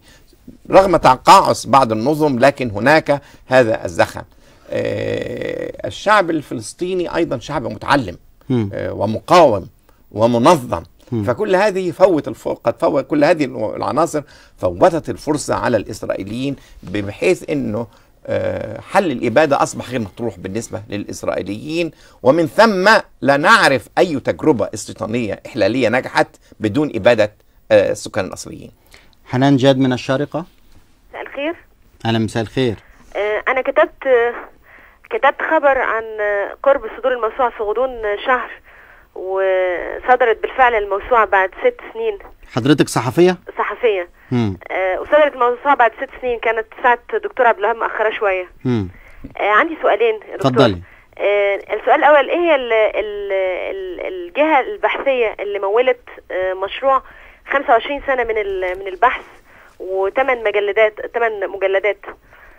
رغم تقاعس بعض النظم لكن هناك هذا الزخم آه، الشعب الفلسطيني أيضا شعب متعلم آه، ومقاوم ومنظم فكل هذه فوت قد فوت كل هذه العناصر فوتت الفرصة على الإسرائيليين بحيث أنه آه، حل الإبادة أصبح غير مطروح بالنسبة للإسرائيليين ومن ثم لا نعرف أي تجربة استيطانية إحلالية نجحت بدون إبادة السكان الأصليين حنان جاد من الشارقة مساء الخير أهلا مساء الخير آه، أنا كتبت كتبت خبر عن آه، قرب صدور الموسوعة في غضون آه، شهر وصدرت بالفعل الموسوعة بعد ست سنين حضرتك صحفية؟ صحفية مم. وصدرت الموسوعة بعد ست سنين كانت ساعة دكتور عبد الوهاب مأخرة شوية مم. عندي سؤالين اتفضلي السؤال الأول إيه هي الجهة البحثية اللي مولت مشروع 25 سنه من من البحث وثمان مجلدات ثمان مجلدات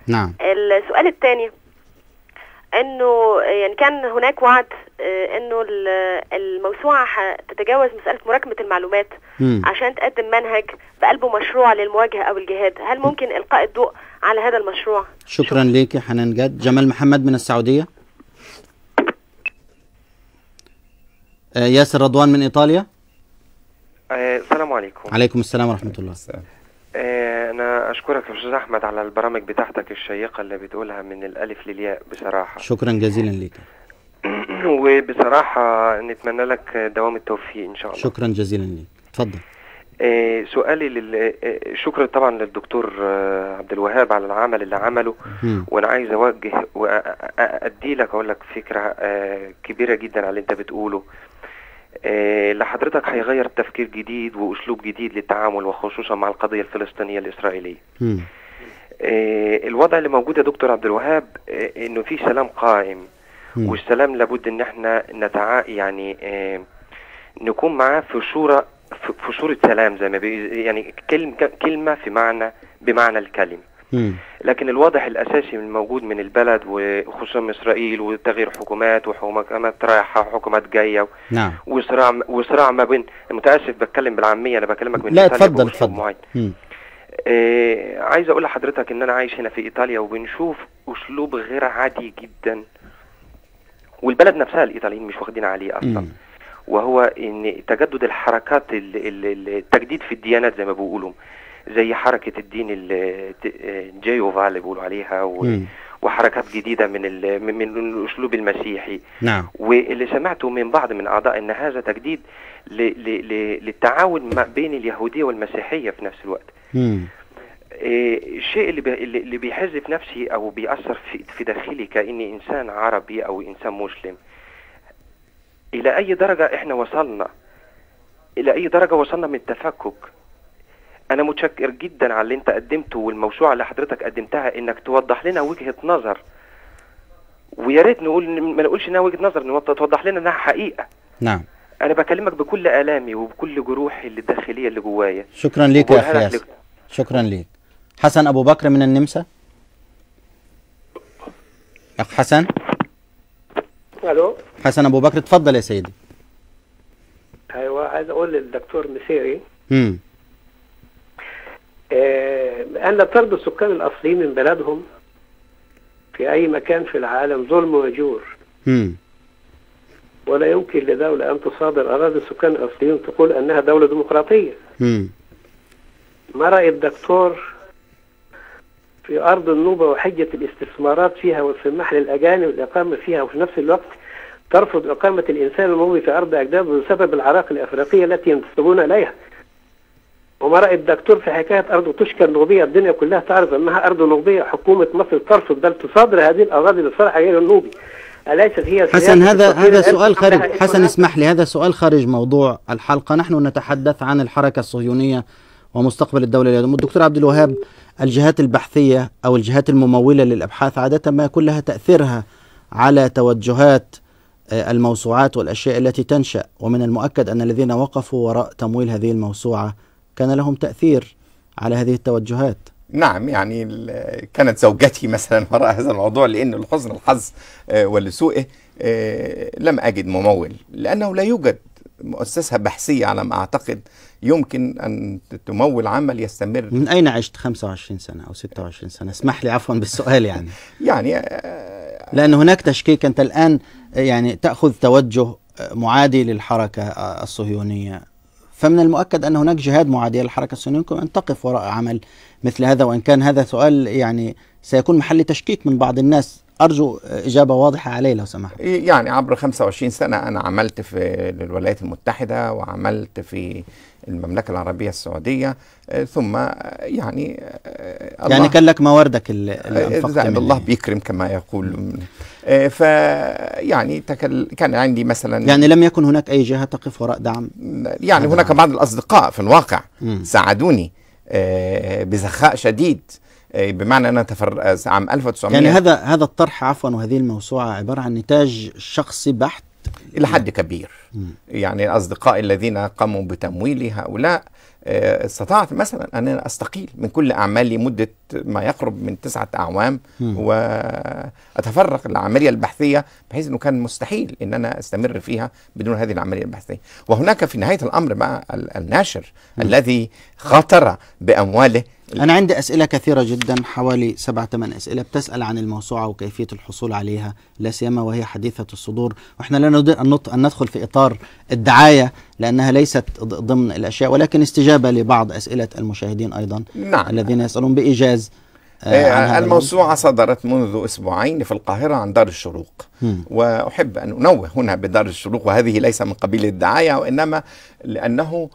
نعم السؤال الثاني انه يعني كان هناك وعد آه، انه الموسوعه تتجاوز مساله مراكمه المعلومات م. عشان تقدم منهج بقلبه مشروع للمواجهه او الجهاد، هل ممكن القاء الضوء على هذا المشروع؟ شكرا, شكرا. ليكي حنان جد، جمال محمد من السعوديه. آه، ياسر رضوان من ايطاليا. آه، السلام عليكم عليكم السلام ورحمة الله آه، أنا أشكرك يا أستاذ أحمد على البرامج بتاعتك الشيقة اللي بتقولها من الألف للياء بصراحة شكرا جزيلا ليك وبصراحة نتمنى لك دوام التوفيق إن شاء الله شكرا جزيلا ليك اتفضل آه سؤالي لل... آه، شكرا طبعا للدكتور عبد الوهاب على العمل اللي عمله وانا عايز اوجه وادي لك اقول لك فكره آه كبيره جدا على اللي انت بتقوله اللي آه، حضرتك هيغير تفكير جديد واسلوب جديد للتعامل وخصوصا مع القضيه الفلسطينيه الاسرائيليه. آه، الوضع اللي موجود يا دكتور عبد الوهاب آه، انه في سلام قائم والسلام لابد ان احنا نتع يعني نكون معاه في صوره في صوره سلام زي ما بي يعني كلمه كلمه في معنى بمعنى الكلمه. لكن الواضح الاساسي الموجود من البلد وخصوصا اسرائيل وتغيير حكومات وحكومات رايحه وحكومات جايه نعم وصراع وصراع ما بين متاسف بتكلم بالعاميه انا بكلمك من لا اتفضل اتفضل إيه عايز اقول لحضرتك ان انا عايش هنا في ايطاليا وبنشوف اسلوب غير عادي جدا والبلد نفسها الايطاليين مش واخدين عليه اصلا مم. وهو ان تجدد الحركات التجديد في الديانات زي ما بيقولوا زي حركه الدين الجيوفا آه، اللي بيقولوا عليها و... وحركات جديدة من من الأسلوب المسيحي نعم واللي سمعته من بعض من أعضاء أن هذا تجديد ل ل ل للتعاون ما بين اليهودية والمسيحية في نفس الوقت آه، الشيء اللي اللي بيحز في نفسي او بيأثر في, في داخلي كاني انسان عربي او انسان مسلم الى اي درجه احنا وصلنا الى اي درجه وصلنا من التفكك انا متشكر جدا على اللي انت قدمته والموسوعه اللي حضرتك قدمتها انك توضح لنا وجهه نظر ويا ريت نقول ما نقولش انها وجهه نظر توضح لنا انها حقيقه نعم انا بكلمك بكل الامي وبكل جروحي اللي الداخليه اللي جوايا شكرا ليك يا اخي ياسر شكرا ليك حسن ابو بكر من النمسا اخ حسن الو حسن ابو بكر اتفضل يا سيدي ايوه عايز اقول للدكتور مسيري امم آه، أن طرد السكان الأصليين من بلدهم في أي مكان في العالم ظلم وجور ولا يمكن لدولة أن تصادر أراضي السكان الأصليين تقول أنها دولة ديمقراطية ما رأي الدكتور في أرض النوبة وحجة الاستثمارات فيها والسماح للأجانب الإقامة فيها وفي نفس الوقت ترفض إقامة الإنسان الموضي في أرض أجداده بسبب العراق الأفريقية التي ينتسبون إليها راي الدكتور في حكاية أرض تشكى النوبيه الدنيا كلها تعرف أنها أرض نوبية حكومة مصر ترفض بل تصادر هذه الأراضي لصالح غير النوبي أليست هي حسن هذا هذا سؤال خارج حسن اسمح لي هذا سؤال خارج موضوع الحلقة نحن نتحدث عن الحركة الصهيونية ومستقبل الدولة اليوم الدكتور عبد الوهاب الجهات البحثية أو الجهات الممولة للأبحاث عادة ما يكون لها تأثيرها على توجهات آه، الموسوعات والأشياء التي تنشأ ومن المؤكد أن الذين وقفوا وراء تمويل هذه الموسوعة كان لهم تأثير على هذه التوجهات نعم يعني كانت زوجتي مثلا وراء هذا الموضوع لأن لحسن الحظ آه، ولسوءه آه، لم أجد ممول لأنه لا يوجد مؤسسة بحثية على ما أعتقد يمكن أن تمول عمل يستمر من أين عشت 25 سنة أو 26 سنة اسمح لي عفوا بالسؤال يعني يعني آه، لأن هناك تشكيك أنت الآن يعني تأخذ توجه معادي للحركة الصهيونية فمن المؤكد أن هناك جهاد معادية للحركة الصهيونيه يمكن أن تقف وراء عمل مثل هذا وإن كان هذا سؤال يعني سيكون محل تشكيك من بعض الناس أرجو إجابة واضحة عليه لو سمحت إيه، يعني عبر 25 سنة أنا عملت في الولايات المتحدة وعملت في المملكة العربية السعودية آه، ثم آه، يعني آه، يعني كان لك مواردك اللي الله بيكرم كما يقول آه، فيعني تكل... كان عندي مثلا يعني لم يكن هناك اي جهه تقف وراء دعم يعني هناك بعض الاصدقاء في الواقع م. ساعدوني آه، بسخاء شديد آه، بمعنى انا تفر... عام 1900 يعني هذا هذا الطرح عفوا وهذه الموسوعه عباره عن نتاج شخصي بحت الى حد كبير م. يعني اصدقائي الذين قاموا بتمويلي هؤلاء آه، استطعت مثلا ان انا استقيل من كل اعمالي مده ما يقرب من تسعه اعوام واتفرغ للعمليه البحثيه بحيث انه كان مستحيل ان انا استمر فيها بدون هذه العمليه البحثيه، وهناك في نهايه الامر بقى الناشر م. الذي خاطر بامواله انا عندي اسئله كثيره جدا حوالي سبع ثمان اسئله بتسال عن الموسوعه وكيفيه الحصول عليها لا سيما وهي حديثه الصدور واحنا لا نريد ان ندخل في اطار الدعايه لانها ليست ضمن الاشياء ولكن استجابه لبعض اسئله المشاهدين ايضا نعم. الذين يسالون بايجاز آه إيه، الموسوعة صدرت منذ أسبوعين في القاهرة عن دار الشروق وأحب أن أنوه هنا بدار الشروق وهذه ليس من قبيل الدعاية وإنما لأنه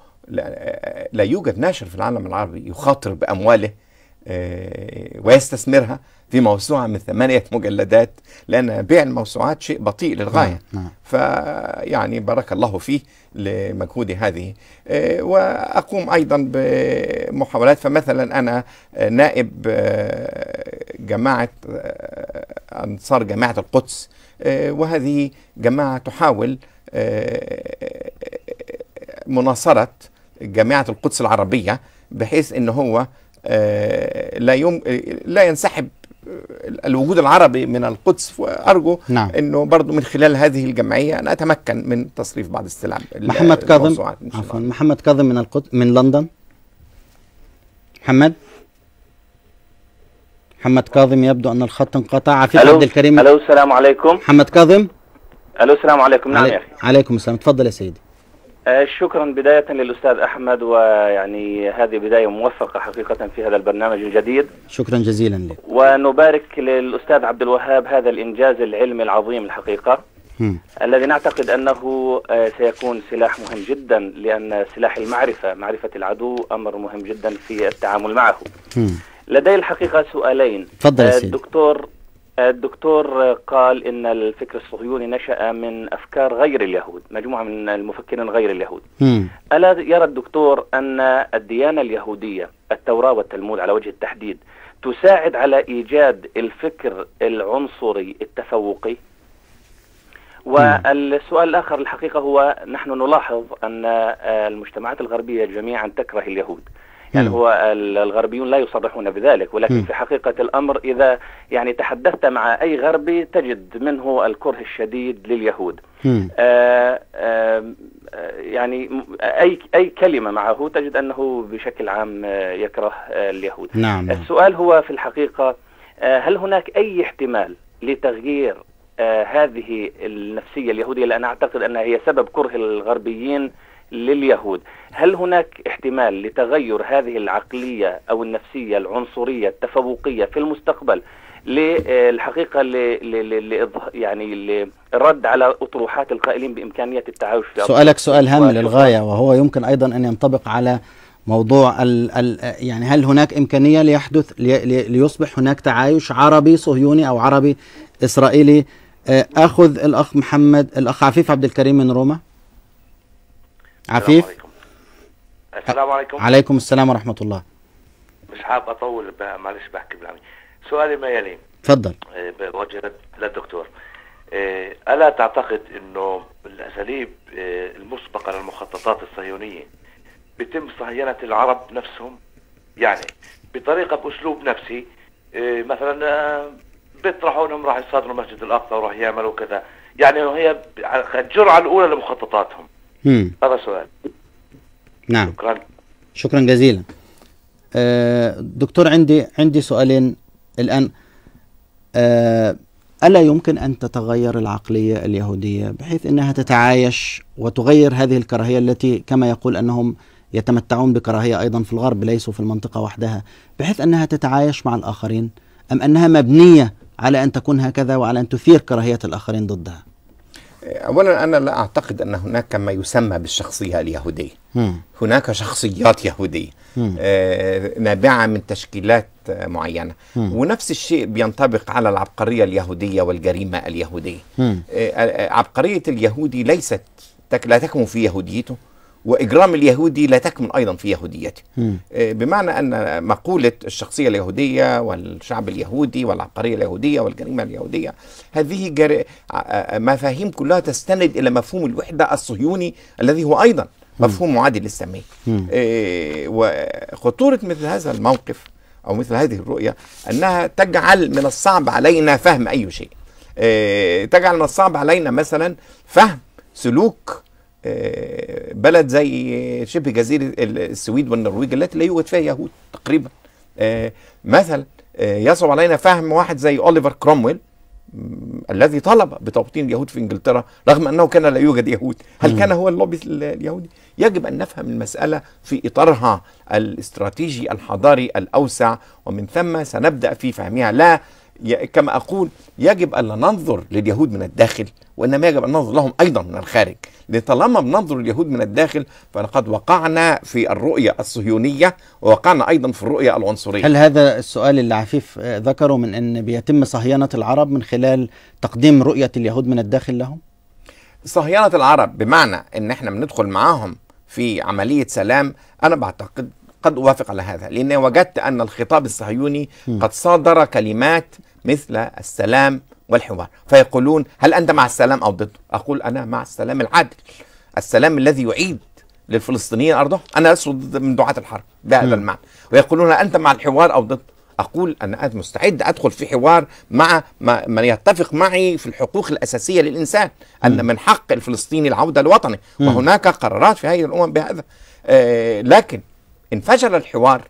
لا, يوجد ناشر في العالم العربي يخاطر بأمواله آه، ويستثمرها في موسوعة من ثمانية مجلدات لأن بيع الموسوعات شيء بطيء للغاية نعم، نعم. فيعني بارك الله فيه لمجهود هذه آه، وأقوم أيضا بمحاولات فمثلا أنا آه، نائب جماعة أنصار جماعة القدس وهذه جماعة تحاول مناصرة جامعه القدس العربيه بحيث ان هو آه، لا يم لا ينسحب آه، الوجود العربي من القدس وارجو نعم. انه برضه من خلال هذه الجمعيه ان اتمكن من تصريف بعض السلع محمد كاظم عفوا محمد كاظم من القدس من لندن محمد محمد كاظم يبدو ان الخط انقطع عفيف عبد الكريم الو السلام عليكم محمد كاظم الو السلام عليكم نعم يا اخي عليكم السلام تفضل يا سيدي آه، شكرا بداية للأستاذ أحمد ويعني هذه بداية موفقة حقيقة في هذا البرنامج الجديد شكرا جزيلا لك ونبارك للأستاذ عبد الوهاب هذا الإنجاز العلمي العظيم الحقيقة م. الذي نعتقد أنه آه، سيكون سلاح مهم جدا لأن سلاح المعرفة معرفة العدو أمر مهم جدا في التعامل معه م. لدي الحقيقة سؤالين تفضل الدكتور الدكتور قال ان الفكر الصهيوني نشا من افكار غير اليهود مجموعه من المفكرين غير اليهود م. الا يرى الدكتور ان الديانه اليهوديه التوراه والتلمود على وجه التحديد تساعد على ايجاد الفكر العنصري التفوقي والسؤال الآخر الحقيقة هو نحن نلاحظ أن المجتمعات الغربية جميعا تكره اليهود يعني هو الغربيون لا يصرحون بذلك ولكن م. في حقيقة الأمر إذا يعني تحدثت مع أي غربي تجد منه الكره الشديد لليهود آآ آآ آه، آه، يعني أي أي كلمة معه تجد أنه بشكل عام يكره اليهود نعم. السؤال هو في الحقيقة آه، هل هناك أي احتمال لتغيير هذه النفسية اليهودية لأن أعتقد أنها هي سبب كره الغربيين لليهود هل هناك احتمال لتغير هذه العقلية أو النفسية العنصرية التفوقية في المستقبل للحقيقة يعني الرد على أطروحات القائلين بإمكانية التعايش في سؤالك سؤال هام للغاية وهو يمكن أيضا أن ينطبق على موضوع ال الـ يعني هل هناك إمكانية ليحدث لي ليصبح هناك تعايش عربي صهيوني أو عربي إسرائيلي آه، أخذ الأخ محمد الأخ عفيف عبد الكريم من روما عفيف السلام عليكم عليكم السلام ورحمه الله مش حاب اطول معلش بحكي بالعمي سؤالي ما يلي تفضل إيه، بوجه للدكتور إيه، الا تعتقد انه الاساليب إيه، المسبقه للمخططات الصهيونيه بتم صهينه العرب نفسهم يعني بطريقه باسلوب نفسي مثلا آه، بيطرحوا انهم راح يصادروا المسجد الاقصى وراح يعملوا كذا يعني هي الجرعه الاولى لمخططاتهم هذا سؤال نعم شكرا شكرا جزيلا آه دكتور عندي عندي سؤالين الآن آه ألا يمكن أن تتغير العقلية اليهودية بحيث أنها تتعايش وتغير هذه الكراهية التي كما يقول أنهم يتمتعون بكراهية أيضا في الغرب ليسوا في المنطقة وحدها بحيث أنها تتعايش مع الآخرين أم أنها مبنية على أن تكون هكذا وعلى أن تثير كراهية الآخرين ضدها اولا انا لا اعتقد ان هناك ما يسمى بالشخصيه اليهوديه هناك شخصيات يهوديه آه، نابعه من تشكيلات معينه ونفس الشيء بينطبق على العبقريه اليهوديه والجريمه اليهوديه آه، آه، عبقريه اليهودي ليست لا تكمن في يهوديته واجرام اليهودي لا تكمن ايضا في يهوديته آه، بمعنى ان مقوله الشخصيه اليهوديه والشعب اليهودي والعبقريه اليهوديه والجريمه اليهوديه هذه جر... آه، آه، مفاهيم كلها تستند الى مفهوم الوحده الصهيوني الذي هو ايضا مفهوم معادي للساميه وخطوره مثل هذا الموقف او مثل هذه الرؤيه انها تجعل من الصعب علينا فهم اي شيء تجعل من الصعب علينا مثلا فهم سلوك آه، بلد زي شبه جزيرة السويد والنرويج التي لا يوجد فيها يهود تقريبا آه، مثلا آه، يصعب علينا فهم واحد زي أوليفر كرومويل الذي طلب بتوطين اليهود في انجلترا رغم انه كان لا يوجد يهود، هل كان هو اللوبي اليهودي؟ يجب ان نفهم المساله في اطارها الاستراتيجي الحضاري الاوسع ومن ثم سنبدا في فهمها لا كما أقول يجب أن ننظر لليهود من الداخل وإنما يجب أن ننظر لهم أيضا من الخارج لطالما بننظر لليهود من الداخل فلقد وقعنا في الرؤية الصهيونية ووقعنا أيضا في الرؤية العنصرية هل هذا السؤال اللي عفيف آه، ذكره من أن بيتم صهيانة العرب من خلال تقديم رؤية اليهود من الداخل لهم؟ صهيانة العرب بمعنى أن احنا بندخل معاهم في عملية سلام أنا بعتقد قد أوافق على هذا لأن وجدت أن الخطاب الصهيوني قد صادر كلمات مثل السلام والحوار فيقولون هل أنت مع السلام أو ضده أقول أنا مع السلام العادل السلام الذي يعيد للفلسطينيين أرضهم أنا لست ضد من دعاة الحرب بهذا المعنى ويقولون أنت مع الحوار أو ضده اقول انا مستعد ادخل في حوار مع من يتفق معي في الحقوق الاساسيه للانسان ان من حق الفلسطيني العوده لوطنه وهناك قرارات في هذه الامم بهذا آه، لكن انفجر الحوار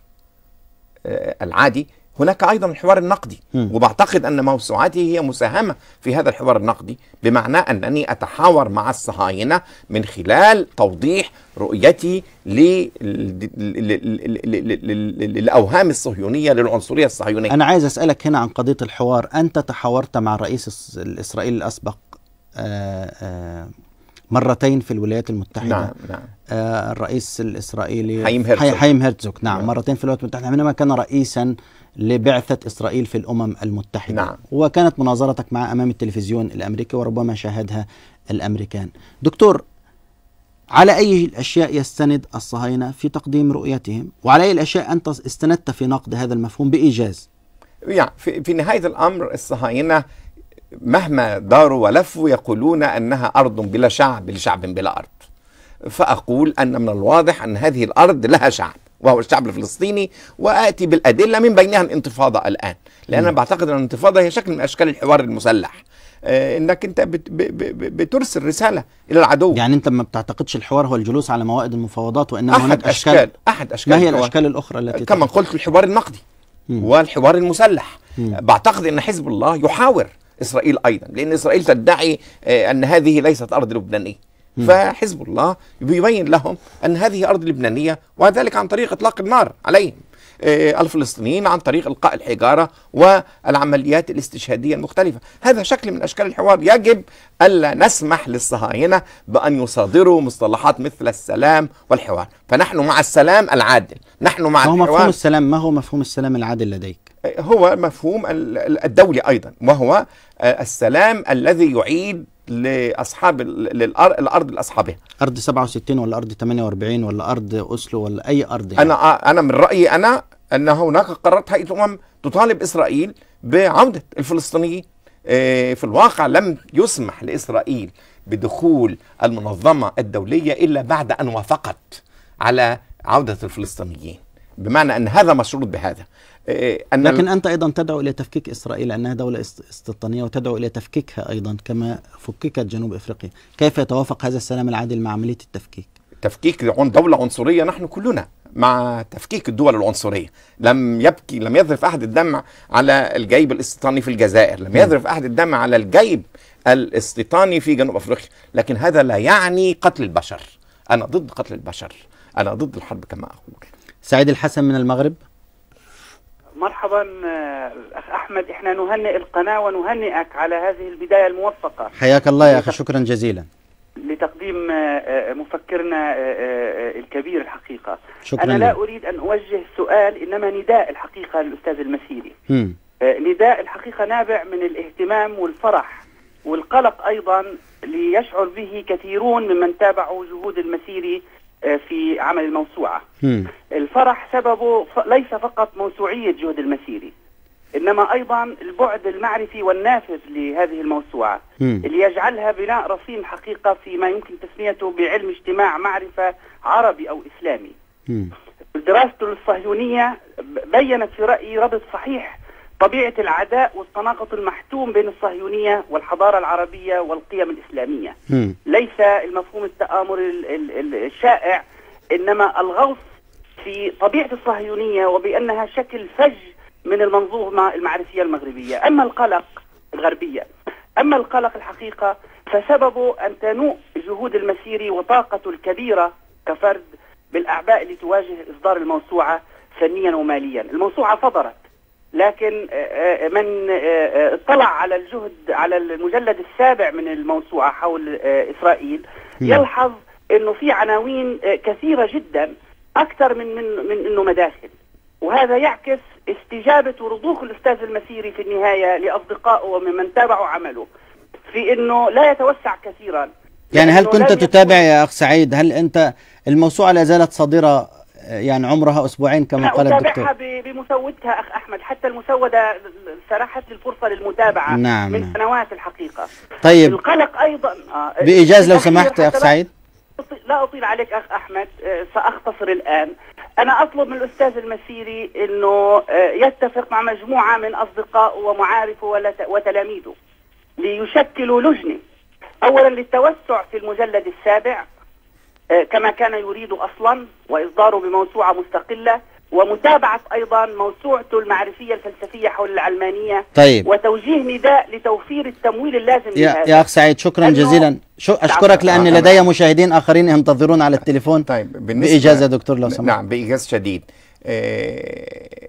آه، العادي هناك ايضا الحوار النقدي وبعتقد ان موسوعتي هي مساهمه في هذا الحوار النقدي بمعنى انني اتحاور مع الصهاينه من خلال توضيح رؤيتي للاوهام الصهيونيه للعنصريه الصهيونيه انا عايز اسالك هنا عن قضيه الحوار انت تحاورت مع الرئيس الاسرائيلي الاسبق آه، آه، مرتين في الولايات المتحدة نعم نعم آه الرئيس الإسرائيلي حيم هرتزوك حيم هرتزوك نعم, نعم مرتين في الولايات المتحدة حينما كان رئيسا لبعثة إسرائيل في الأمم المتحدة نعم وكانت مناظرتك معه أمام التلفزيون الأمريكي وربما شاهدها الأمريكان دكتور على أي الأشياء يستند الصهاينة في تقديم رؤيتهم وعلى أي الأشياء أنت استندت في نقد هذا المفهوم بإيجاز يعني في نهاية الأمر الصهاينة مهما داروا ولفوا يقولون انها ارض بلا شعب لشعب بلا ارض. فاقول ان من الواضح ان هذه الارض لها شعب وهو الشعب الفلسطيني واتي بالادله من بينها الانتفاضه الان، لان انا بعتقد ان الانتفاضه هي شكل من اشكال الحوار المسلح. آه، انك انت بترسل رساله الى العدو يعني انت ما بتعتقدش الحوار هو الجلوس على موائد المفاوضات وانما هناك اشكال, أشكال احد اشكال ما هي الاشكال الاخرى التي كما قلت الحوار النقدي مم. والحوار المسلح مم. بعتقد ان حزب الله يحاور اسرائيل ايضا لان اسرائيل تدعي آه، ان هذه ليست ارض لبنانيه فحزب الله بيبين لهم ان هذه ارض لبنانيه وذلك عن طريق اطلاق النار عليهم آه، الفلسطينيين عن طريق القاء الحجاره والعمليات الاستشهاديه المختلفه، هذا شكل من اشكال الحوار، يجب الا نسمح للصهاينه بان يصادروا مصطلحات مثل السلام والحوار، فنحن مع السلام العادل، نحن مع ما هو الحوار مفهوم السلام ما هو مفهوم السلام العادل لديك؟ هو مفهوم الدولي ايضا وهو آه، السلام الذي يعيد لاصحاب الارض لاصحابها ارض 67 ولا ارض 48 ولا ارض اسلو ولا اي ارض يعني. انا آه، انا من رايي انا ان هناك قرارات هيئه الامم تطالب اسرائيل بعوده الفلسطينيين آه، في الواقع لم يسمح لاسرائيل بدخول المنظمه الدوليه الا بعد ان وافقت على عوده الفلسطينيين بمعنى ان هذا مشروط بهذا إيه، أن لكن أنت أيضا تدعو إلى تفكيك إسرائيل لأنها دولة استيطانية وتدعو إلى تفكيكها أيضا كما فككت جنوب إفريقيا كيف يتوافق هذا السلام العادل مع عملية التفكيك؟ تفكيك دولة عنصرية نحن كلنا مع تفكيك الدول العنصرية لم يبكي لم يذرف أحد الدمع على الجيب الاستيطاني في الجزائر لم يذرف أحد الدمع على الجيب الاستيطاني في جنوب أفريقيا لكن هذا لا يعني قتل البشر أنا ضد قتل البشر أنا ضد الحرب كما أقول سعيد الحسن من المغرب مرحبا اخ آه، احمد احنا نهنئ القناه ونهنئك على هذه البدايه الموفقه حياك الله يا اخي شكرا جزيلا لتقديم آه، آه، مفكرنا الكبير الحقيقه شكرا انا لا اريد ان اوجه سؤال انما نداء الحقيقه للاستاذ المسيري نداء الحقيقه نابع من الاهتمام والفرح والقلق ايضا ليشعر به كثيرون ممن تابعوا جهود المسيري آه، في عمل الموسوعة الفرح سببه ليس فقط موسوعية جهد المسيري إنما أيضا البعد المعرفي والنافذ لهذه الموسوعة اللي يجعلها بناء رصين حقيقة فيما يمكن تسميته بعلم اجتماع معرفة عربي أو إسلامي دراسته للصهيونية بيّنت في رأيي ربط صحيح طبيعة العداء والتناقض المحتوم بين الصهيونية والحضارة العربية والقيم الإسلامية م. ليس المفهوم التآمر الشائع إنما الغوص في طبيعة الصهيونية وبأنها شكل فج من المنظومة المعرفية المغربية أما القلق الغربية أما القلق الحقيقة فسببه أن تنوء جهود المسيري وطاقته الكبيرة كفرد بالأعباء اللي تواجه إصدار الموسوعة فنيا وماليا الموسوعة فضرت لكن آه، آه، من آه، اطلع على الجهد على المجلد السابع من الموسوعة حول إسرائيل نعم. يلحظ أنه في عناوين كثيرة جدا أكثر من, من, من أنه مداخل وهذا يعكس استجابة ورضوخ الأستاذ المسيري في النهاية لأصدقائه وممن تابعوا عمله في أنه لا يتوسع كثيرا يعني هل كنت تتابع يا أخ سعيد هل أنت الموسوعة لا زالت صادرة يعني عمرها اسبوعين كما قال الدكتور اتابعها بمسودتها اخ احمد حتى المسوده سرحت لي الفرصه للمتابعه نعم من نعم. سنوات الحقيقه طيب القلق ايضا آه بايجاز لو سمحت يا اخ سعيد لا اطيل عليك اخ احمد آه، ساختصر الان انا اطلب من الاستاذ المسيري انه آه، يتفق مع مجموعه من اصدقائه ومعارفه وتلاميذه ليشكلوا لجنه اولا للتوسع في المجلد السابع آه، كما كان يريد اصلا واصداره بموسوعه مستقله ومتابعه ايضا موسوعته المعرفيه الفلسفيه حول العلمانيه طيب وتوجيه نداء لتوفير التمويل اللازم يا, لهذا. يا اخ سعيد شكرا جزيلا شو اشكرك لان آه، لدي مشاهدين اخرين ينتظرون على التليفون طيب باجازه دكتور لو سمحت نعم باجازه شديد آه،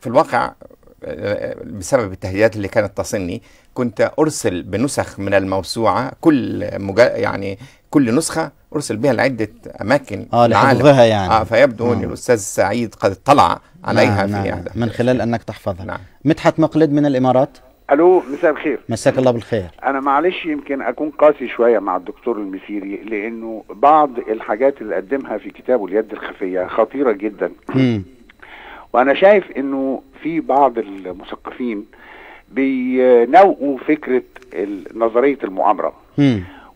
في الواقع بسبب التهديدات اللي كانت تصلني كنت ارسل بنسخ من الموسوعه كل مجا يعني كل نسخه ارسل بها لعده اماكن اه لحفظها يعني اه فيبدو ان نعم. الاستاذ سعيد قد اطلع عليها نعم في نعم من خلال انك تحفظها نعم. مدحت مقلد من الامارات الو مساء الخير مساك الله بالخير انا معلش يمكن اكون قاسي شويه مع الدكتور المسيري لانه بعض الحاجات اللي قدمها في كتابه اليد الخفيه خطيره جدا مم. وانا شايف انه في بعض المثقفين بينوقوا فكره نظريه المؤامره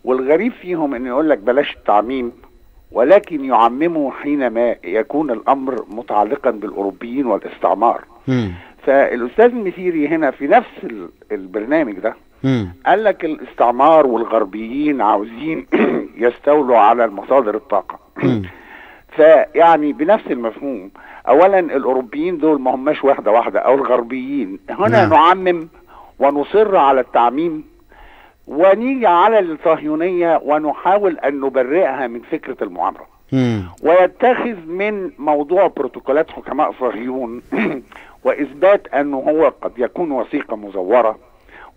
والغريب فيهم انه يقول لك بلاش التعميم ولكن يعمموا حينما يكون الامر متعلقا بالاوروبيين والاستعمار فالاستاذ المثيري هنا في نفس البرنامج ده قال لك الاستعمار والغربيين عاوزين يستولوا على مصادر الطاقه فيعني بنفس المفهوم اولا الاوروبيين دول ما هماش واحده واحده او الغربيين هنا نعم. نعمم ونصر على التعميم ونيجي على الصهيونيه ونحاول ان نبرئها من فكره المعامره ويتخذ من موضوع بروتوكولات حكماء صهيون واثبات انه هو قد يكون وثيقه مزوره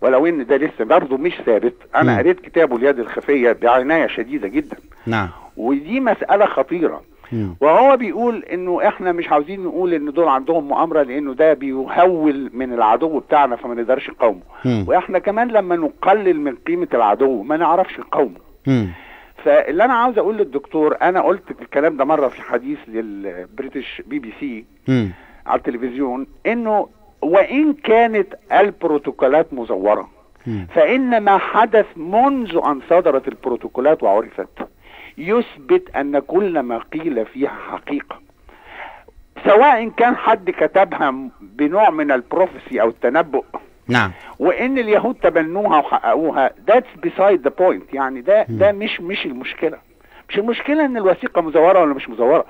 ولو ان ده لسه برضه مش ثابت انا قريت كتابه اليد الخفيه بعنايه شديده جدا نعم ودي مساله خطيره وهو بيقول انه احنا مش عاوزين نقول ان دول عندهم مؤامره لانه ده بيهول من العدو بتاعنا فما نقدرش نقاومه واحنا كمان لما نقلل من قيمه العدو ما نعرفش نقاومه فاللي انا عاوز اقول للدكتور انا قلت الكلام ده مره في حديث للبريتش بي بي سي م. على التلفزيون انه وان كانت البروتوكولات مزوره فان ما حدث منذ ان صدرت البروتوكولات وعرفت يثبت أن كل ما قيل فيها حقيقة سواء كان حد كتبها بنوع من البروفيسي أو التنبؤ نعم وان اليهود تبنوها وحققوها ذاتس بيسايد ذا بوينت يعني ده ده مش مش المشكله مش المشكله ان الوثيقه مزوره ولا مش مزوره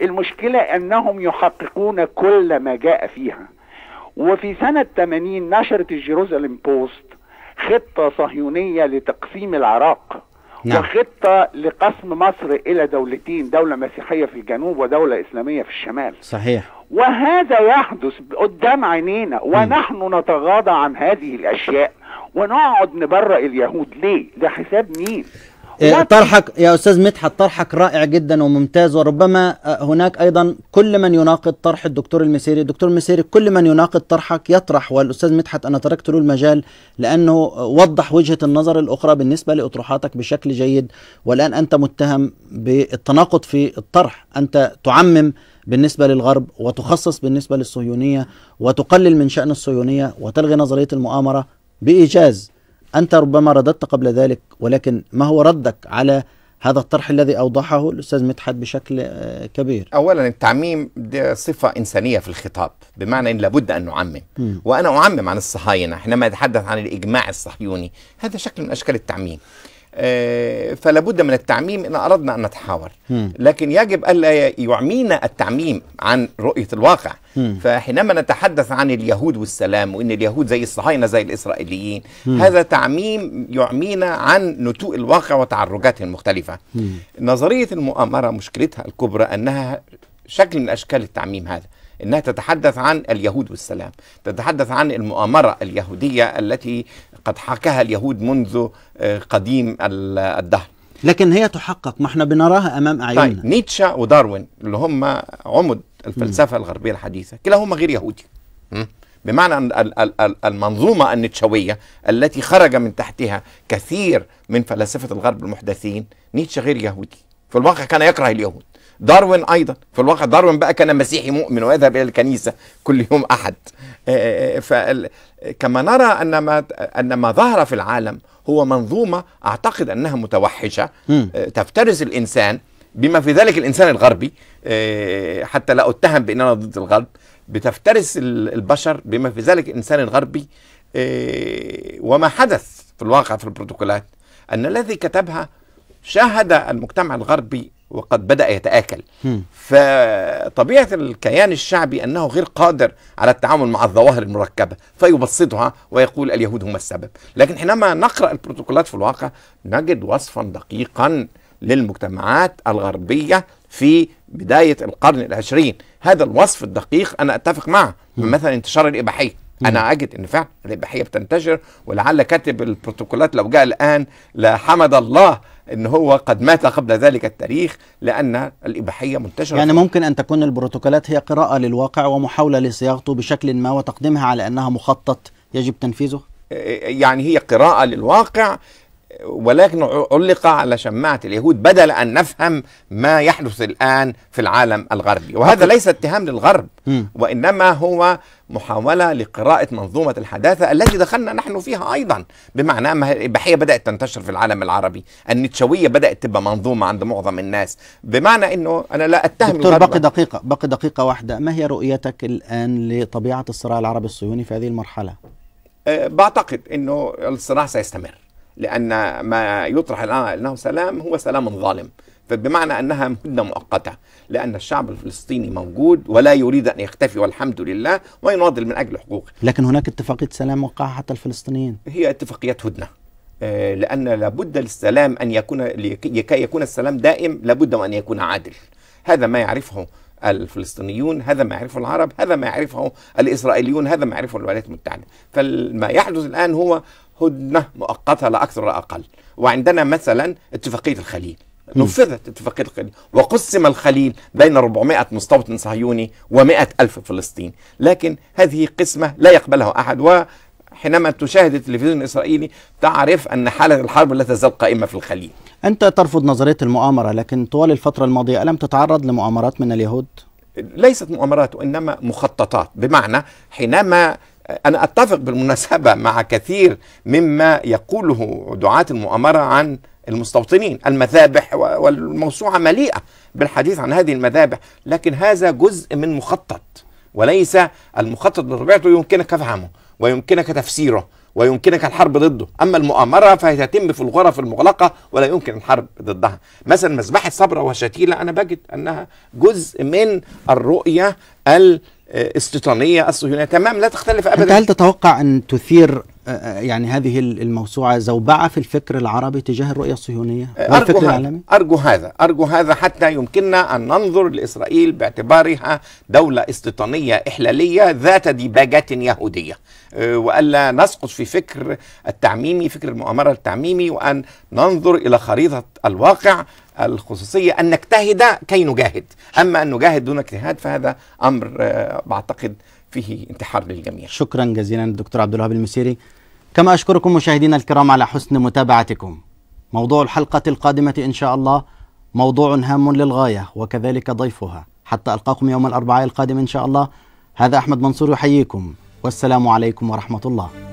المشكله انهم يحققون كل ما جاء فيها وفي سنه 80 نشرت الجيروزاليم بوست خطه صهيونيه لتقسيم العراق نعم. وخطة لقسم مصر إلى دولتين دولة مسيحية في الجنوب ودولة إسلامية في الشمال صحيح وهذا يحدث قدام عينينا ونحن م. نتغاضى عن هذه الأشياء ونقعد نبرأ اليهود ليه؟ ده حساب مين؟ إيه، طرحك يا استاذ مدحت طرحك رائع جدا وممتاز وربما آه، هناك ايضا كل من يناقض طرح الدكتور المسيري، الدكتور المسيري كل من يناقض طرحك يطرح والاستاذ مدحت انا تركت له المجال لانه وضح وجهه النظر الاخرى بالنسبه لاطروحاتك بشكل جيد والان انت متهم بالتناقض في الطرح، انت تعمم بالنسبة للغرب وتخصص بالنسبة للصهيونية وتقلل من شأن الصهيونية وتلغي نظرية المؤامرة بإيجاز أنت ربما رددت قبل ذلك ولكن ما هو ردك على هذا الطرح الذي أوضحه الأستاذ مدحت بشكل آه، كبير أولا التعميم دي صفة إنسانية في الخطاب بمعنى أن لابد أن نعمم م. وأنا أعمم عن الصهاينة حينما أتحدث عن الإجماع الصهيوني هذا شكل من أشكال التعميم آه، فلا بد من التعميم إن أردنا أن نتحاور لكن يجب ألا يعمينا التعميم عن رؤية الواقع فحينما نتحدث عن اليهود والسلام وإن اليهود زي الصهاينة زي الإسرائيليين هذا تعميم يعمينا عن نتوء الواقع وتعرجاته المختلفة نظرية المؤامرة مشكلتها الكبرى أنها شكل من أشكال التعميم هذا انها تتحدث عن اليهود والسلام، تتحدث عن المؤامره اليهوديه التي قد حكاها اليهود منذ آه، قديم الدهر. لكن هي تحقق ما احنا بنراها امام طيب، اعيننا. طيب نيتشه وداروين اللي هم عمد الفلسفه م. الغربيه الحديثه، كلاهما غير يهودي. م. بمعنى أن المنظومة النيتشوية التي خرج من تحتها كثير من فلاسفة الغرب المحدثين نيتشه غير يهودي في الواقع كان يكره اليهود داروين ايضا في الواقع داروين بقى كان مسيحي مؤمن ويذهب الى الكنيسه كل يوم احد آه، آه، آه، فكما نرى ان ما ان ما ظهر في العالم هو منظومه اعتقد انها متوحشه تفترس الانسان بما في ذلك الانسان الغربي حتى لا اتهم انا ضد الغرب بتفترس البشر بما في ذلك الانسان الغربي وما حدث في الواقع في البروتوكولات ان الذي كتبها شاهد المجتمع الغربي وقد بدأ يتآكل م. فطبيعة الكيان الشعبي أنه غير قادر على التعامل مع الظواهر المركبة فيبسطها ويقول اليهود هم السبب لكن حينما نقرأ البروتوكولات في الواقع نجد وصفا دقيقا للمجتمعات الغربية في بداية القرن العشرين هذا الوصف الدقيق أنا أتفق معه مثلا انتشار الإباحية انا اجد ان فعلا الاباحيه بتنتشر ولعل كاتب البروتوكولات لو جاء الان لحمد الله ان هو قد مات قبل ذلك التاريخ لان الاباحيه منتشره يعني ممكن ان تكون البروتوكولات هي قراءه للواقع ومحاوله لصياغته بشكل ما وتقديمها على انها مخطط يجب تنفيذه يعني هي قراءه للواقع ولكن علق على شماعة اليهود بدل أن نفهم ما يحدث الآن في العالم الغربي وهذا ليس اتهام للغرب وإنما هو محاولة لقراءة منظومة الحداثة التي دخلنا نحن فيها أيضا بمعنى ما الإباحية بدأت تنتشر في العالم العربي النيتشوية بدأت تبقى منظومة عند معظم الناس بمعنى أنه أنا لا أتهم دكتور باقي دقيقة باقي دقيقة واحدة ما هي رؤيتك الآن لطبيعة الصراع العربي الصهيوني في هذه المرحلة؟ أه، بعتقد أنه الصراع سيستمر لأن ما يطرح الآن أنه سلام هو سلام ظالم فبمعنى أنها مدة مؤقتة لأن الشعب الفلسطيني موجود ولا يريد أن يختفي والحمد لله ويناضل من أجل حقوقه لكن هناك اتفاقية سلام وقعها حتى الفلسطينيين هي اتفاقيات هدنة آه، لأن لابد للسلام أن يكون لكي يكون السلام دائم لابد وان يكون عادل هذا ما يعرفه الفلسطينيون هذا ما يعرفه العرب هذا ما يعرفه الإسرائيليون هذا ما يعرفه الولايات المتحدة فما يحدث الآن هو هدنة مؤقتة لا أكثر ولا أقل وعندنا مثلا اتفاقية الخليل نفذت اتفاقية الخليل وقسم الخليل بين 400 مستوطن صهيوني و100 ألف فلسطيني لكن هذه قسمة لا يقبلها أحد وحينما تشاهد التلفزيون الإسرائيلي تعرف أن حالة الحرب لا تزال قائمة في الخليل أنت ترفض نظرية المؤامرة لكن طوال الفترة الماضية ألم تتعرض لمؤامرات من اليهود؟ ليست مؤامرات وإنما مخططات بمعنى حينما أنا أتفق بالمناسبة مع كثير مما يقوله دعاة المؤامرة عن المستوطنين المذابح والموسوعة مليئة بالحديث عن هذه المذابح لكن هذا جزء من مخطط وليس المخطط بطبيعته يمكنك فهمه ويمكنك تفسيره ويمكنك الحرب ضده أما المؤامرة فهي تتم في الغرف المغلقة ولا يمكن الحرب ضدها مثلا مذبحة صبرة وشتيلة أنا بجد أنها جزء من الرؤية الاستيطانية آه، الصهيونية تمام لا تختلف أبدا هل تتوقع أن تثير يعني هذه الموسوعة زوبعة في الفكر العربي تجاه الرؤية الصهيونية والفكر العالمي؟ أرجو هذا أرجو هذا حتى يمكننا أن ننظر لإسرائيل باعتبارها دولة استيطانية إحلالية ذات ديباجات يهودية وألا نسقط في فكر التعميمي فكر المؤامرة التعميمي وأن ننظر إلى خريطة الواقع الخصوصية أن نجتهد كي نجاهد أما أن نجاهد دون اجتهاد فهذا أمر بعتقد فيه انتحار للجميع شكرا جزيلا الدكتور عبد الوهاب المسيري كما أشكركم مشاهدينا الكرام على حسن متابعتكم موضوع الحلقة القادمة إن شاء الله موضوع هام للغاية وكذلك ضيفها حتى ألقاكم يوم الأربعاء القادم إن شاء الله هذا أحمد منصور يحييكم والسلام عليكم ورحمة الله